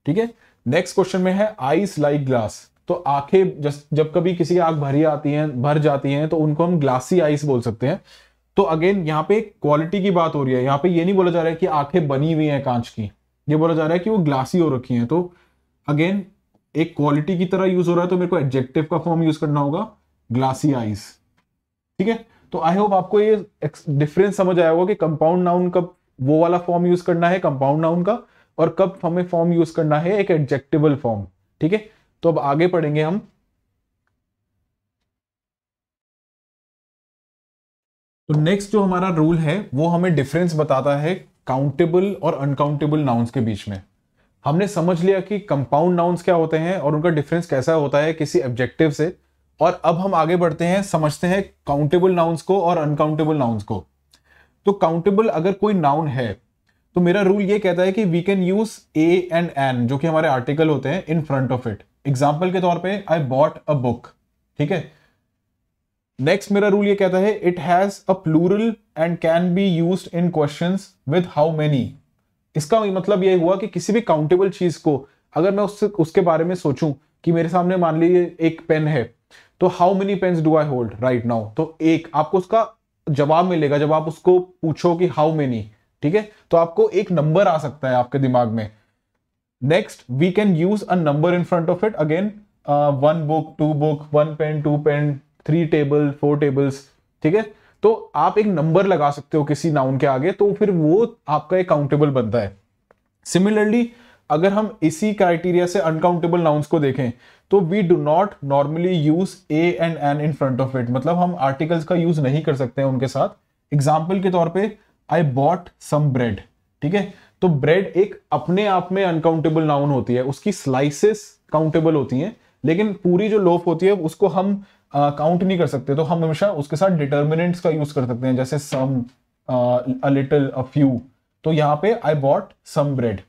ठीक है नेक्स्ट क्वेश्चन में है आइस लाइक ग्लास तो आंखें जब कभी किसी की आंख भरी आती हैं भर जाती हैं तो उनको हम ग्लासी आइस बोल सकते हैं तो अगेन यहाँ पे क्वालिटी की बात हो रही है यहाँ पे ये नहीं बोला जा रहा है कि आंखें बनी हुई हैं कांच की ये बोला जा रहा है कि वो ग्लासी हो रखी हैं तो अगेन एक क्वालिटी की तरह यूज हो रहा है तो मेरे को एडजेक्टिव का फॉर्म यूज करना होगा ग्लासी आइस ठीक है तो आई होप आपको ये डिफरेंस समझ आया होगा कि कंपाउंड नाउन कब वो वाला फॉर्म यूज करना है कंपाउंड नाउन का और कब हमें फॉर्म यूज करना है एक एडजेक्टिवल फॉर्म ठीक है तो अब आगे पढ़ेंगे हम तो नेक्स्ट जो हमारा रूल है वो हमें डिफरेंस बताता है काउंटेबल और अनकाउंटेबल नाउन्स के बीच में हमने समझ लिया कि कंपाउंड नाउंस क्या होते हैं और उनका डिफरेंस कैसा होता है किसी ऑब्जेक्टिव से और अब हम आगे बढ़ते हैं समझते हैं काउंटेबल नाउन्स को और अनकाउंटेबल नाउन्स को तो काउंटेबल अगर कोई नाउन है तो मेरा रूल ये कहता है कि we can use a and an जो कि हमारे आर्टिकल होते हैं in front of it example के तौर पर आई बॉट अ बुक ठीक है नेक्स्ट मेरा रूल ये कहता है it has a plural and can be use in question with how many इसका मतलब ये हुआ कि किसी भी काउंटेबल चीज को अगर मैं उससे उसके बारे में सोचूं कि मेरे सामने मान लीजिए एक पेन है तो how many pen do I hold right now तो एक आपको उसका जवाब मिलेगा जब आप उसको पूछो कि हाउ मेनी ठीक है तो आपको एक नंबर आ सकता है आपके दिमाग में Next, we can use a number in front of it. Again, uh, one book, two book, one pen, two pen, three table four tables ठीक है तो आप एक नंबर लगा सकते हो किसी नाउन के आगे तो फिर वो आपका एक काउंटेबल बनता है सिमिलरली अगर हम इसी क्राइटेरिया से अनकाउंटेबल नाउन्स को देखें तो we do not normally use a and an in front of it मतलब हम आर्टिकल्स का यूज नहीं कर सकते हैं उनके साथ एग्जाम्पल के तौर पर आई बॉट सम ब्रेड ठीक है तो ब्रेड एक अपने आप में अनकाउंटेबल नाउन होती है उसकी स्लाइसेस काउंटेबल होती हैं लेकिन पूरी जो लोफ होती है उसको हम काउंट नहीं कर सकते तो हम हमेशा उसके साथ डिटर्मिनेंट्स का यूज कर सकते हैं जैसे सम अ लिटिल अ फ्यू तो यहाँ पे I bought some bread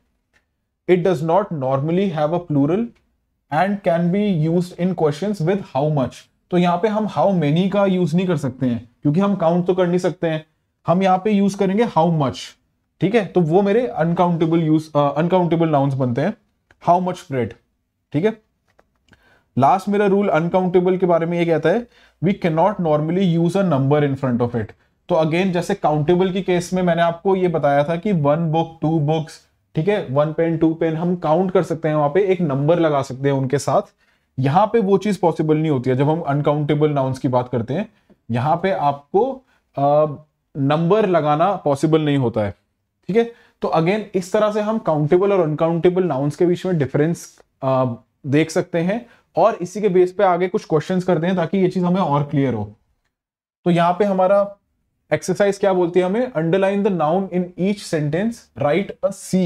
it does not normally have a plural and can be use in question with how much तो यहाँ पे हम हाउ मेनी का यूज नहीं कर सकते हैं क्योंकि हम काउंट तो कर नहीं सकते हैं हम यहाँ पे यूज करेंगे हाउ मच ठीक है तो वो मेरे अनकाउंटेबल यूज अनकाउंटेबल नाउन्स बनते हैं हाउ मच स्प्रेड ठीक है लास्ट मेरा रूल अनकाउंटेबल के बारे में ये कहता है we can not normally use a number in front of it तो अगेन जैसे काउंटेबल की केस में मैंने आपको ये बताया था कि वन बुक टू बुक्स ठीक है वन पेन टू पेन हम काउंट कर सकते हैं वहां पे एक नंबर लगा सकते हैं उनके साथ यहां पे वो चीज पॉसिबल नहीं होती है जब हम अनकाउंटेबल नाउन्स की बात करते हैं यहां पे आपको नंबर लगाना पॉसिबल नहीं होता है ठीक है तो अगेन इस तरह से हम काउंटेबल और अनकाउंटेबल नाउन्स के बीच में डिफरेंस देख सकते हैं और इसी के बेस पे आगे कुछ क्वेश्चन करते हैं ताकि ये चीज हमें और क्लियर हो तो यहाँ पे हमारा एक्सरसाइज क्या बोलती है हमें underline the noun in each sentence write a C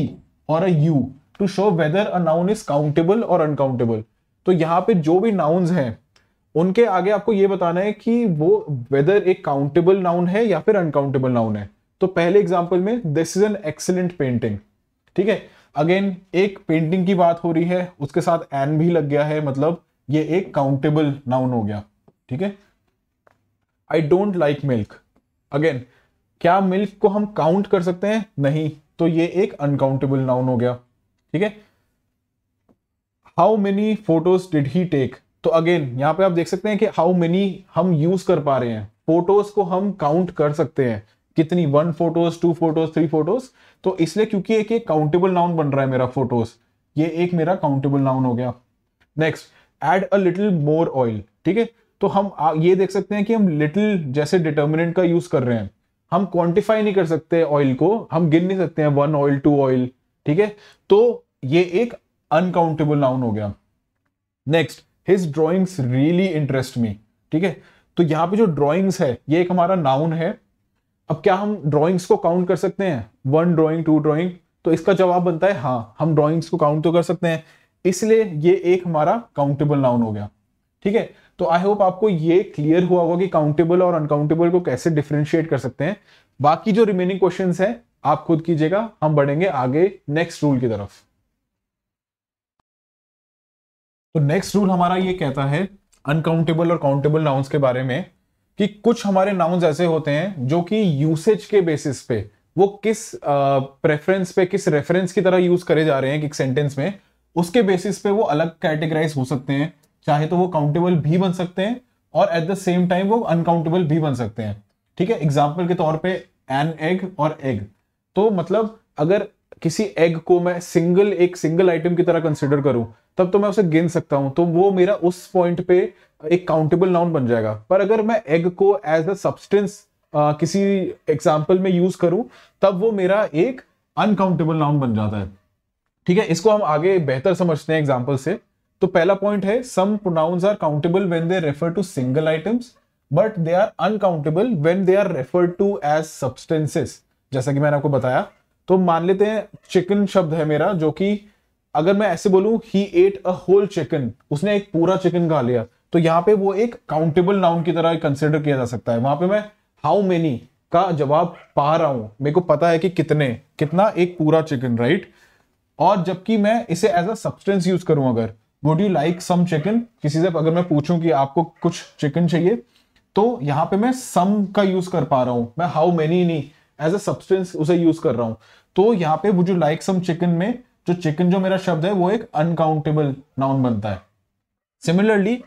और a U to show whether a noun is countable और अनकाउंटेबल तो यहाँ पे जो भी नाउन्स हैं उनके आगे आपको ये बताना है कि वो वेदर एक काउंटेबल नाउन है या फिर अनकाउंटेबल नाउन है तो पहले एग्जाम्पल में this is an excellent painting ठीक है अगेन एक पेंटिंग की बात हो रही है उसके साथ एन भी लग गया है मतलब ये एक काउंटेबल नाउन हो गया ठीक है I don't like milk again क्या मिल्क को हम काउंट कर सकते हैं नहीं तो ये एक अनकाउंटेबल नाउन हो गया ठीक है how many photos did he take तो अगेन यहां पे आप देख सकते हैं कि हाउ मेनी हम यूज कर पा रहे हैं फोटोज को हम काउंट कर सकते हैं कितनी one photos two photos three photos तो इसलिए क्योंकि एक एक काउंटेबल नाउन बन रहा है मेरा फोटोज ये एक मेरा काउंटेबल नाउन हो गया next add a little more oil ठीक है तो हम ये देख सकते हैं कि हम लिटिल जैसे डिटर्मिनेंट का यूज कर रहे हैं हम क्वांटिफाई नहीं कर सकते ऑयल को हम गिन नहीं सकते हैं वन ऑयल टू ऑयल ठीक है तो ये एक अनकाउंटेबल नाउन हो गया next his drawings really interest me ठीक है तो यहाँ पे जो ड्रॉइंग्स है ये एक हमारा नाउन है अब क्या हम ड्रॉइंग्स को काउंट कर सकते हैं वन ड्रॉइंग टू ड्रॉइंग तो इसका जवाब बनता है हाँ हम ड्रॉइंग्स को काउंट तो कर सकते हैं इसलिए ये एक हमारा काउंटेबल नाउन हो गया ठीक है तो आई होप आपको ये क्लियर हुआ होगा कि काउंटेबल और अनकाउंटेबल को कैसे डिफ्रेंशिएट कर सकते हैं बाकी जो रिमेनिंग क्वेश्चन है आप खुद कीजिएगा हम बढ़ेंगे आगे नेक्स्ट रूल की तरफ तो नेक्स्ट रूल हमारा ये कहता है अनकाउंटेबल और काउंटेबल नाउन्स के बारे में कि कुछ हमारे नाउन्स ऐसे होते हैं जो कि यूसेज के बेसिस पे वो किस प्रेफरेंस uh, पे किस रेफरेंस की तरह यूज करे जा रहे हैं एक सेंटेंस में उसके बेसिस पे वो अलग कैटेगराइज हो सकते हैं चाहे तो वो काउंटेबल भी बन सकते हैं और एट द सेम टाइम वो अनकाउंटेबल भी बन सकते हैं ठीक है एग्जाम्पल के तौर पर एन एग और एग तो मतलब अगर किसी एग को मैं सिंगल एक सिंगल आइटम की तरह कंसिडर करूं तब तो मैं उसे गिन सकता हूं तो वो मेरा उस पॉइंट पे एक काउंटेबल नाउन बन जाएगा पर अगर मैं एग को एज अ सब्सटेंस किसी एग्जाम्पल में यूज करूं तब वो मेरा एक अनकाउंटेबल नाउन बन जाता है ठीक है इसको हम आगे बेहतर समझते हैं एग्जाम्पल से तो पहला पॉइंट है some pronouns are countable when they refer to single items but they are uncountable when they are refer to as substances जैसा कि मैंने आपको बताया तो मान लेते हैं चिकन शब्द है मेरा जो कि अगर मैं ऐसे बोलूं he ate a whole chicken उसने एक पूरा चिकन खा लिया तो यहाँ पे वो एक काउंटेबल नाउन की तरह कंसिडर किया जा सकता है वहां पे मैं हाउ मेनी का जवाब पा रहा हूं मेरे को पता है कि कितने कितना एक पूरा चिकन राइट और जबकि मैं इसे एज अ सब्सटेंस यूज करूं अगर would you like some chicken किसी से अगर मैं पूछूं कि आपको कुछ चिकन चाहिए तो यहाँ पे मैं सम का यूज कर पा रहा हूं मैं हाउ मेनी नहीं एज अ सब्सटेंस उसे यूज कर रहा हूं तो यहाँ पे would you like some chicken में जो चिकन जो मेरा शब्द है वो एक अनकाउंटेबल नाउन बनता है similarly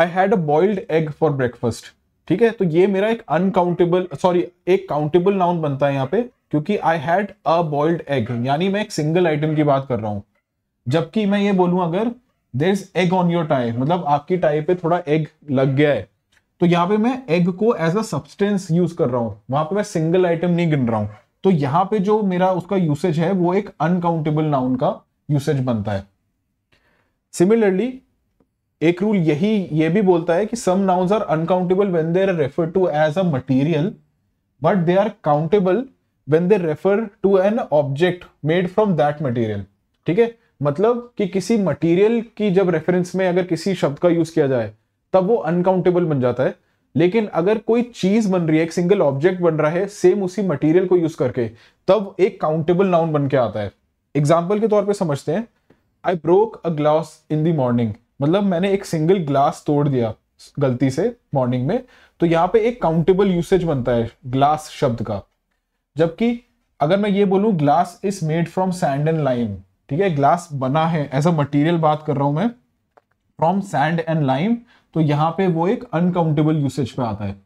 I had a boiled egg for breakfast ठीक है तो ये मेरा एक अनकाउंटेबल सॉरी एक काउंटेबल नाउन बनता है यहाँ पे क्योंकि I had a boiled egg यानी मैं एक सिंगल आइटम की बात कर रहा हूँ जबकि मैं ये बोलूं अगर there is egg on your tie मतलब आपकी टाई पे थोड़ा एग लग गया है तो यहां पे मैं एग को एज अ सब्सटेंस यूज कर रहा हूं वहां पे मैं सिंगल आइटम नहीं गिन रहा हूं तो यहां पे जो मेरा उसका यूसेज है वो एक अनकाउंटेबल नाउन का यूसेज बनता है सिमिलरली एक रूल यही ये भी बोलता है कि some noun are uncountable when they are refer to as a material but they are countable when they refer to an object made from that material ठीक है मतलब कि किसी मटेरियल की जब रेफरेंस में अगर किसी शब्द का यूज किया जाए तब वो अनकाउंटेबल बन जाता है लेकिन अगर कोई चीज बन रही है एक सिंगल ऑब्जेक्ट बन रहा है सेम उसी मटेरियल को यूज करके तब एक काउंटेबल नाउन बन के आता है एग्जाम्पल के तौर पर समझते हैं I broke a glass in the morning मतलब मैंने एक सिंगल ग्लास तोड़ दिया गलती से मॉर्निंग में तो यहाँ पे एक काउंटेबल यूसेज बनता है ग्लास शब्द का जबकि अगर मैं ये बोलूं glass is made from sand and lime ठीक है ग्लास बना है एज अ मटेरियल बात कर रहा हूं मैं फ्रॉम सैंड एंड लाइम तो यहां पे वो एक अनकाउंटेबल यूसेज पे आता है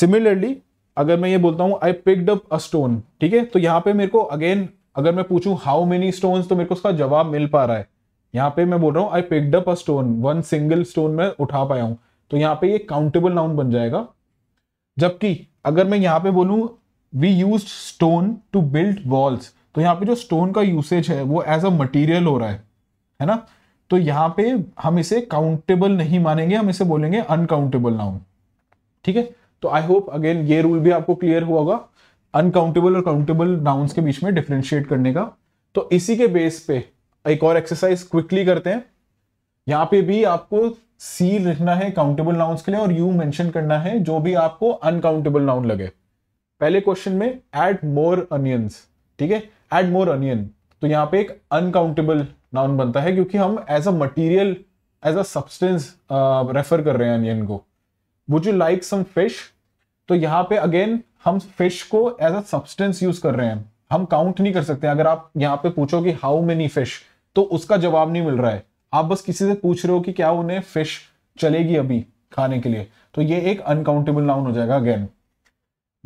सिमिलरली अगर मैं ये बोलता हूं I picked up a stone ठीक है तो यहां पे मेरे को अगेन अगर मैं पूछूं हाउ मेनी स्टोन तो मेरे को उसका जवाब मिल पा रहा है यहां पे मैं बोल रहा हूं I picked up a stone one single stone में उठा पाया हूं तो यहां पे ये काउंटेबल नाउन बन जाएगा जबकि अगर मैं यहां पे बोलू we use stone to build walls तो यहाँ पे जो स्टोन का यूसेज है वो एज अ मटीरियल हो रहा है है ना तो यहां पे हम इसे काउंटेबल नहीं मानेंगे हम इसे बोलेंगे अनकाउंटेबल नाउन ठीक है तो आई होप अगेन ये रूल भी आपको क्लियर हुआ होगा अनकाउंटेबल और काउंटेबल नाउन्स के बीच में डिफ्रेंशिएट करने का तो इसी के बेस पे एक और एक्सरसाइज क्विकली करते हैं यहां पे भी आपको सी लिखना है काउंटेबल नाउन्स के लिए और यू मेंशन करना है जो भी आपको अनकाउंटेबल नाउन लगे पहले क्वेश्चन में एड मोर अनियंस ठीक है एड मोर अनियन तो यहां पे एक अनकाउंटेबल नाउन बनता है क्योंकि हम as a material as a substance refer कर रहे हैं अनियन को would you like some fish तो यहाँ पे अगेन हम फिश को एज अ सब्सटेंस यूज कर रहे हैं हम काउंट नहीं कर सकते अगर आप यहाँ पे पूछो कि हाउ मेनी फिश तो उसका जवाब नहीं मिल रहा है आप बस किसी से पूछ रहे हो कि क्या उन्हें फिश चलेगी अभी खाने के लिए तो ये एक अनकाउंटेबल नाउन हो जाएगा again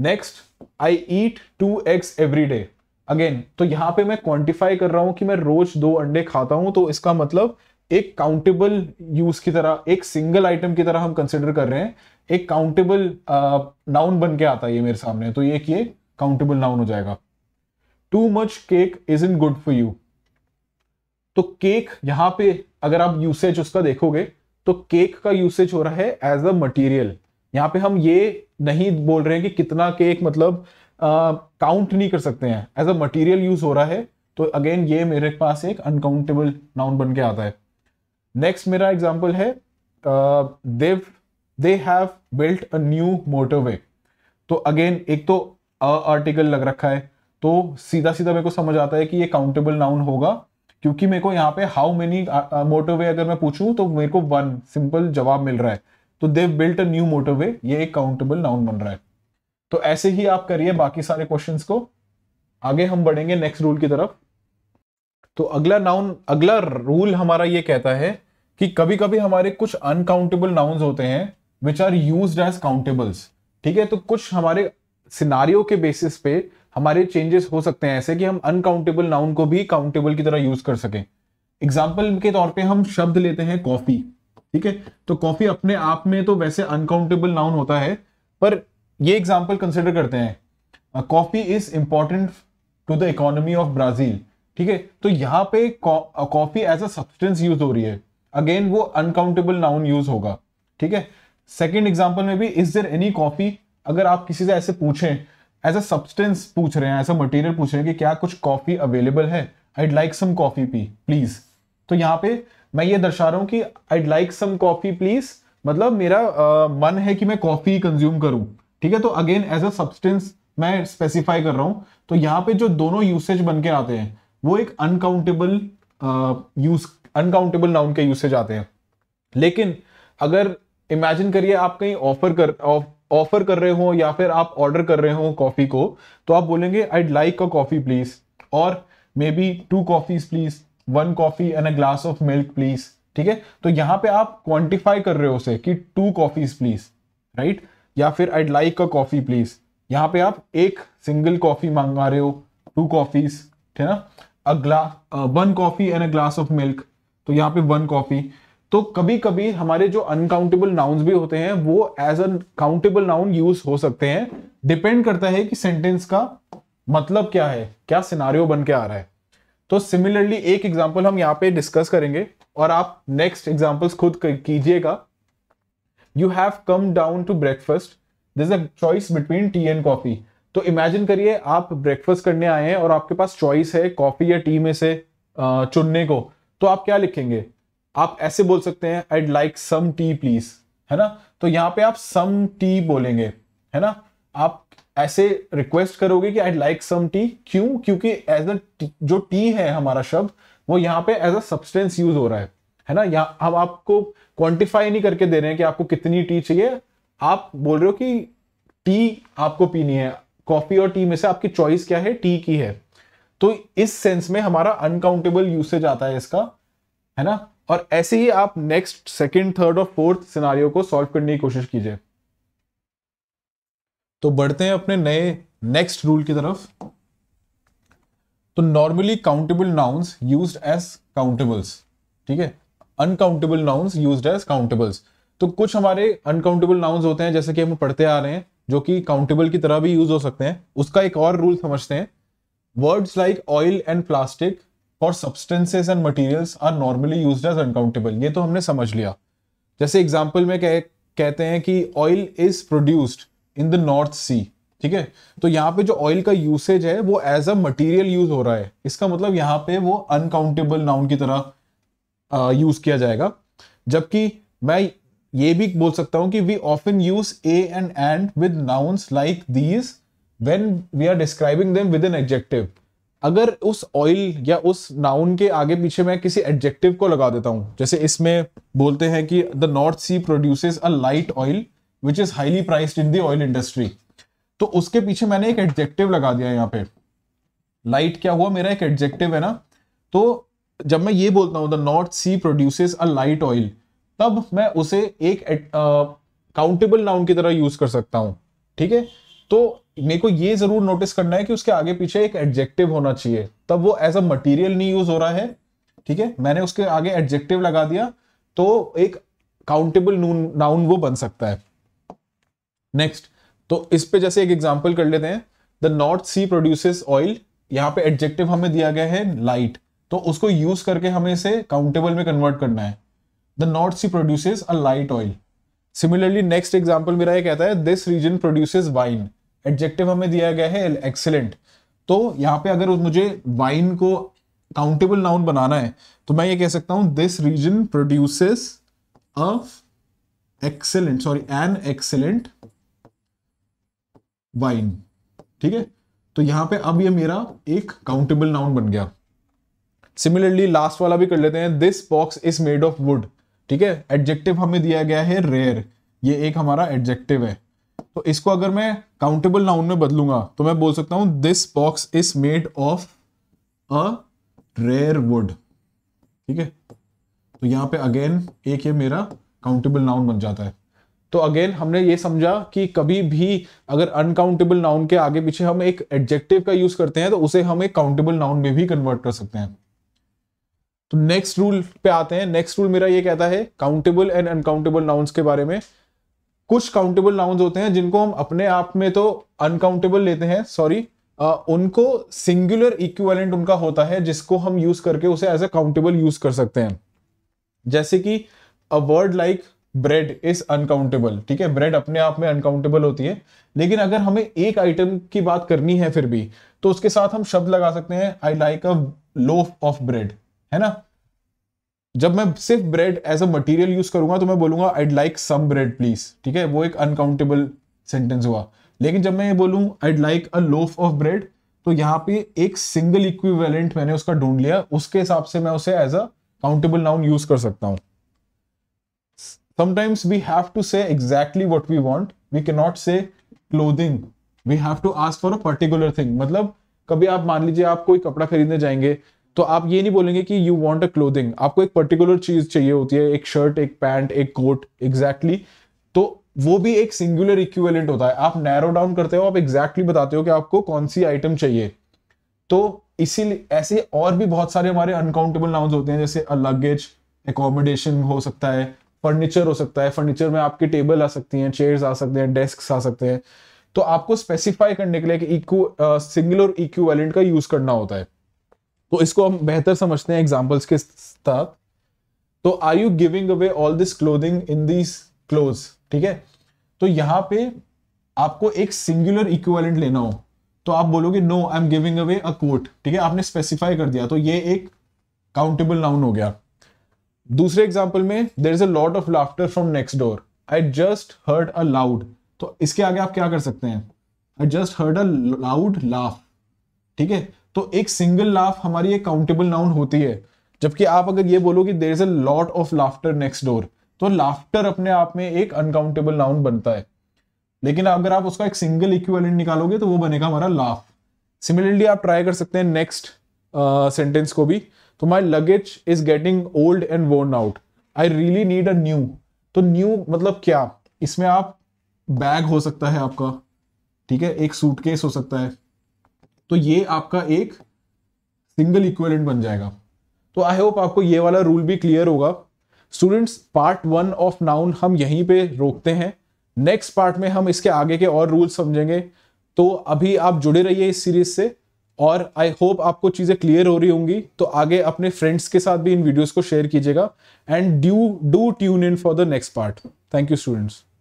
next I eat two eggs every day again तो यहाँ पे मैं क्वांटिफाई कर रहा हूँ कि मैं रोज दो अंडे खाता हूँ तो इसका मतलब एक काउंटेबल यूज की तरह एक सिंगल आइटम की तरह हम कंसिडर कर रहे हैं एक काउंटेबल नाउन uh, बन के आता है ये मेरे सामने तो ये ये काउंटेबल नाउन हो जाएगा too much cake is in good for you तो केक यहाँ पे अगर आप यूसेज उसका देखोगे तो केक का यूसेज हो रहा है एज अ मटीरियल यहाँ पे हम ये नहीं बोल रहे हैं कि कितना केक मतलब काउंट नहीं कर सकते हैं एज अ मटीरियल यूज हो रहा है तो अगेन ये मेरे पास एक अनकाउंटेबल नाउन बन के आता है नेक्स्ट मेरा एग्जाम्पल है they've they have built a new motorway तो अगेन एक तो अ आर्टिकल लग रखा है तो सीधा सीधा मेरे को समझ आता है कि ये काउंटेबल नाउन होगा क्योंकि मेरे को यहाँ पे हाउ मेनी मोटरवे अगर मैं पूछूं तो मेरे को वन सिंपल जवाब मिल रहा है तो they've built a new motorway ये एक काउंटेबल नाउन बन रहा है तो ऐसे ही आप करिए बाकी सारे क्वेश्चंस को आगे हम बढ़ेंगे नेक्स्ट रूल की तरफ तो अगला नाउन अगला रूल हमारा ये कहता है कि कभी कभी हमारे कुछ अनकाउंटेबल नाउन होते हैं which are use as countables ठीक है तो कुछ हमारे सिनारियों के बेसिस पे हमारे चेंजेस हो सकते हैं ऐसे कि हम अनकाउंटेबल नाउन को भी काउंटेबल की तरह यूज कर सकें एग्जाम्पल के तौर पे हम शब्द लेते हैं कॉफी ठीक है तो कॉफी अपने आप में तो वैसे अनकाउंटेबल नाउन होता है पर ये एग्जाम्पल कंसिडर करते हैं coffee is important to the economy of Brazil ठीक है तो यहाँ पे coffee as a substance use हो रही है अगेन वो अनकाउंटेबल नाउन यूज होगा ठीक है सेकेंड एग्जाम्पल में भी इज देर एनी कॉफी अगर आप किसी से ऐसे पूछें एज अ सब्सटेंस पूछ रहे हैं एज अ मटेरियल पूछ रहे हैं कि क्या कुछ कॉफी अवेलेबल है आईड लाइक सम कॉफी पी प्लीज तो यहाँ पे मैं ये दर्शा रहा हूँ कि I'd like some coffee please मतलब मेरा आ, uh, मन है कि मैं कॉफी कंज्यूम करूँ ठीक है तो अगेन एज अ सब्सटेंस मैं स्पेसिफाई कर रहा हूं तो यहाँ पे जो दोनों यूसेज बन के आते हैं वो एक अनकाउंटेबल यूज अनकाउंटेबल नाउन के यूसेज आते हैं लेकिन अगर इमेजिन करिए आप कहीं ऑफर कर ऑफर कर रहे हो या फिर आप ऑर्डर कर रहे हो कॉफी को तो आप बोलेंगे I'd like a coffee please और maybe two coffees please one coffee and a glass of milk please ठीक है तो यहाँ पे आप क्वांटिफाई कर रहे हो उसे कि two coffees please right right? या फिर I like a coffee please यहाँ पे आप एक सिंगल कॉफी मांगा रहे हो टू कॉफीज है ना अगला one coffee and a glass of milk तो यहाँ पे वन कॉफी तो कभी कभी हमारे जो अनकाउंटेबल नाउन्स भी होते हैं वो as a countable noun use हो सकते हैं डिपेंड करता है कि सेंटेंस का मतलब क्या है क्या सिनारियो बन के आ रहा है तो सिमिलरली एक एग्जाम्पल हम यहाँ पे डिस्कस करेंगे और आप नेक्स्ट एग्जाम्पल खुद कीजिएगा you have come down to breakfast this a choice between tea and coffee तो इमेजिन करिए आप ब्रेकफास्ट करने आए हैं और आपके पास चॉइस है कॉफी या टी में से चुनने को तो आप क्या लिखेंगे आप ऐसे बोल सकते हैं I like some tea please है ना तो यहाँ पे आप सम टी बोलेंगे है ना आप ऐसे रिक्वेस्ट करोगे कि आई लाइक सम टी क्यों क्योंकि एज अ जो टी है हमारा शब्द वो यहाँ पे एज अ सब्सटेंस यूज हो रहा है है ना यहाँ हम आपको क्वांटिफाई नहीं करके दे रहे हैं कि आपको कितनी टी चाहिए आप बोल रहे हो कि टी आपको पीनी है कॉफी और टी में से आपकी चॉइस क्या है टी की है तो इस सेंस में हमारा अनकाउंटेबल यूसेज आता है इसका है ना और ऐसे ही आप नेक्स्ट सेकंड थर्ड और फोर्थ सिनारियो को सॉल्व करने की कोशिश कीजिए तो बढ़ते हैं अपने नए नेक्स्ट रूल की तरफ तो normally countable nouns use as countables ठीक है uncountable nouns use as countables तो कुछ हमारे अनकाउंटेबल नाउन्स होते हैं जैसे कि हम पढ़ते आ रहे हैं जो कि काउंटेबल की तरह भी यूज हो सकते हैं उसका एक और रूल समझते हैं words like oil and plastic और substances and materials are normally use as uncountable ये तो हमने समझ लिया जैसे एग्जाम्पल में कह, कहते हैं कि oil is produced in the North Sea ठीक है तो यहाँ पे जो ऑयल का यूसेज है वो एज अ मटेरियल यूज हो रहा है इसका मतलब यहाँ पे वो अनकाउंटेबल नाउन की तरह यूज किया जाएगा जबकि मैं ये भी बोल सकता हूं कि we often use a and and with nouns like these when we are describing them with an adjective अगर उस ऑयल या उस नाउन के आगे पीछे मैं किसी एडजेक्टिव को लगा देता हूं जैसे इसमें बोलते हैं कि the North Sea produces a light oil which is highly priced in the oil industry तो उसके पीछे मैंने एक एडजेक्टिव लगा दिया यहाँ पे लाइट क्या हुआ मेरा एक एडजेक्टिव है ना तो जब मैं ये बोलता हूं the North Sea produces a light oil तब मैं उसे एक काउंटेबल नाउन की तरह यूज कर सकता हूं ठीक है तो मेरे को ये जरूर नोटिस करना है कि उसके आगे पीछे एक एडजेक्टिव होना चाहिए तब वो एज अ मटीरियल नहीं यूज हो रहा है ठीक है मैंने उसके आगे एडजेक्टिव लगा दिया तो एक काउंटेबल नाउन वो बन सकता है नेक्स्ट तो इस पे जैसे एक एग्जाम्पल कर लेते हैं the North Sea produces oil यहां पे एडजेक्टिव हमें दिया गया है लाइट तो उसको यूज करके हमें इसे काउंटेबल में कन्वर्ट करना है the North Sea produces a light oil similarly next example मेरा ये कहता है this region produces wine adjective हमें दिया गया है एक्सिलेंट तो यहाँ पे अगर मुझे वाइन को काउंटेबल नाउन बनाना है तो मैं ये कह सकता हूं this region produces of excellent sorry an excellent wine ठीक है तो यहां पे अब ये मेरा एक काउंटेबल नाउन बन गया सिमिलरली लास्ट वाला भी कर लेते हैं this box is made of wood ठीक है एडजेक्टिव हमें दिया गया है रेयर ये एक हमारा एडजेक्टिव है तो इसको अगर मैं काउंटेबल नाउन में बदलूंगा तो मैं बोल सकता हूं this box is made of a rare wood ठीक है तो यहां पे अगेन एक ये मेरा काउंटेबल नाउन बन जाता है तो अगेन हमने ये समझा कि कभी भी अगर अनकाउंटेबल नाउन के आगे पीछे हम एक एडजेक्टिव का यूज करते हैं तो उसे हम एक काउंटेबल नाउन में भी कन्वर्ट कर सकते हैं तो नेक्स्ट रूल पे आते हैं नेक्स्ट रूल मेरा ये कहता है काउंटेबल एंड अनकाउंटेबल नाउन्स के बारे में कुछ काउंटेबल नाउन्स होते हैं जिनको हम अपने आप में तो अनकाउंटेबल लेते हैं सॉरी उनको सिंगुलर इक्वलेंट उनका होता है जिसको हम यूज करके उसे एज अ काउंटेबल यूज कर सकते हैं जैसे कि a word like bread is uncountable ठीक है ब्रेड अपने आप में अनकाउंटेबल होती है लेकिन अगर हमें एक आइटम की बात करनी है फिर भी तो उसके साथ हम शब्द लगा सकते हैं I like a loaf of bread है ना जब मैं सिर्फ bread as a material use करूंगा तो मैं बोलूंगा I'd like some bread please ठीक है वो एक अनकाउंटेबल सेंटेंस हुआ लेकिन जब मैं ये बोलू I'd like a loaf of bread तो यहाँ पे एक सिंगल इक्विवेलेंट मैंने उसका ढूंढ लिया उसके हिसाब से मैं उसे as a countable noun use कर सकता हूं sometimes we have to say what we want we can not say clothing we have to ask for a particular thing मतलब कभी आप मान लीजिए आप कोई कपड़ा खरीदने जाएंगे तो आप ये नहीं बोलेंगे कि यू वॉन्ट अ क्लोदिंग आपको एक पर्टिकुलर चीज चाहिए होती है एक शर्ट एक पैंट एक कोट एग्जैक्टली exactly. तो वो भी एक सिंगुलर इक्विवेलेंट होता है आप नैरो डाउन करते हो आप एग्जैक्टली exactly बताते हो कि आपको कौन सी आइटम चाहिए तो इसीलिए ऐसे और भी बहुत सारे हमारे अनकाउंटेबल नाउन्स होते हैं जैसे लगेज एकोमोडेशन हो सकता है फर्नीचर हो सकता है फर्नीचर में आपकी टेबल आ सकती हैं चेयर्स आ सकते हैं डेस्क आ सकते हैं तो आपको स्पेसिफाई करने के लिए सिंगुलर इक्विवेलेंट का यूज करना होता है तो इसको हम बेहतर समझते हैं एग्जाम्पल्स के साथ तो are you giving away all this clothing in this clothes ठीक है तो यहां पे आपको एक सिंगुलर इक्विवेलेंट लेना हो तो आप बोलोगे no I am giving away a coat ठीक है आपने स्पेसिफाई कर दिया तो ये एक काउंटेबल नाउन हो गया दूसरे एग्जाम्पल में there is a lot of laughter from next door I just heard a loud तो इसके आगे आप क्या कर सकते हैं I just heard a loud laugh ठीक है तो एक सिंगल लाफ हमारी एक काउंटेबल नाउन होती है जबकि आप अगर ये बोलो कि there is a lot of laughter next door तो लाफ्टर अपने आप में एक अनकाउंटेबल नाउन बनता है लेकिन अगर आप उसका एक सिंगल इक्विवेलेंट निकालोगे तो वो बनेगा हमारा लाफ सिमिलरली आप ट्राई कर सकते हैं नेक्स्ट सेंटेंस को भी तो my luggage is getting old and worn out I really need a new तो न्यू मतलब क्या इसमें आप बैग हो सकता है आपका ठीक है एक सूटकेस हो सकता है तो ये आपका एक सिंगल इक्वेलेंट बन जाएगा तो आई होप आपको ये वाला रूल भी क्लियर होगा students part one of noun हम यहीं पे रोकते हैं नेक्स्ट पार्ट में हम इसके आगे के और रूल समझेंगे तो अभी आप जुड़े रहिए इस सीरीज से और आई होप आपको चीज़ें क्लियर हो रही होंगी तो आगे अपने फ्रेंड्स के साथ भी इन वीडियोस को शेयर कीजिएगा and do do tune in for the next part thank you students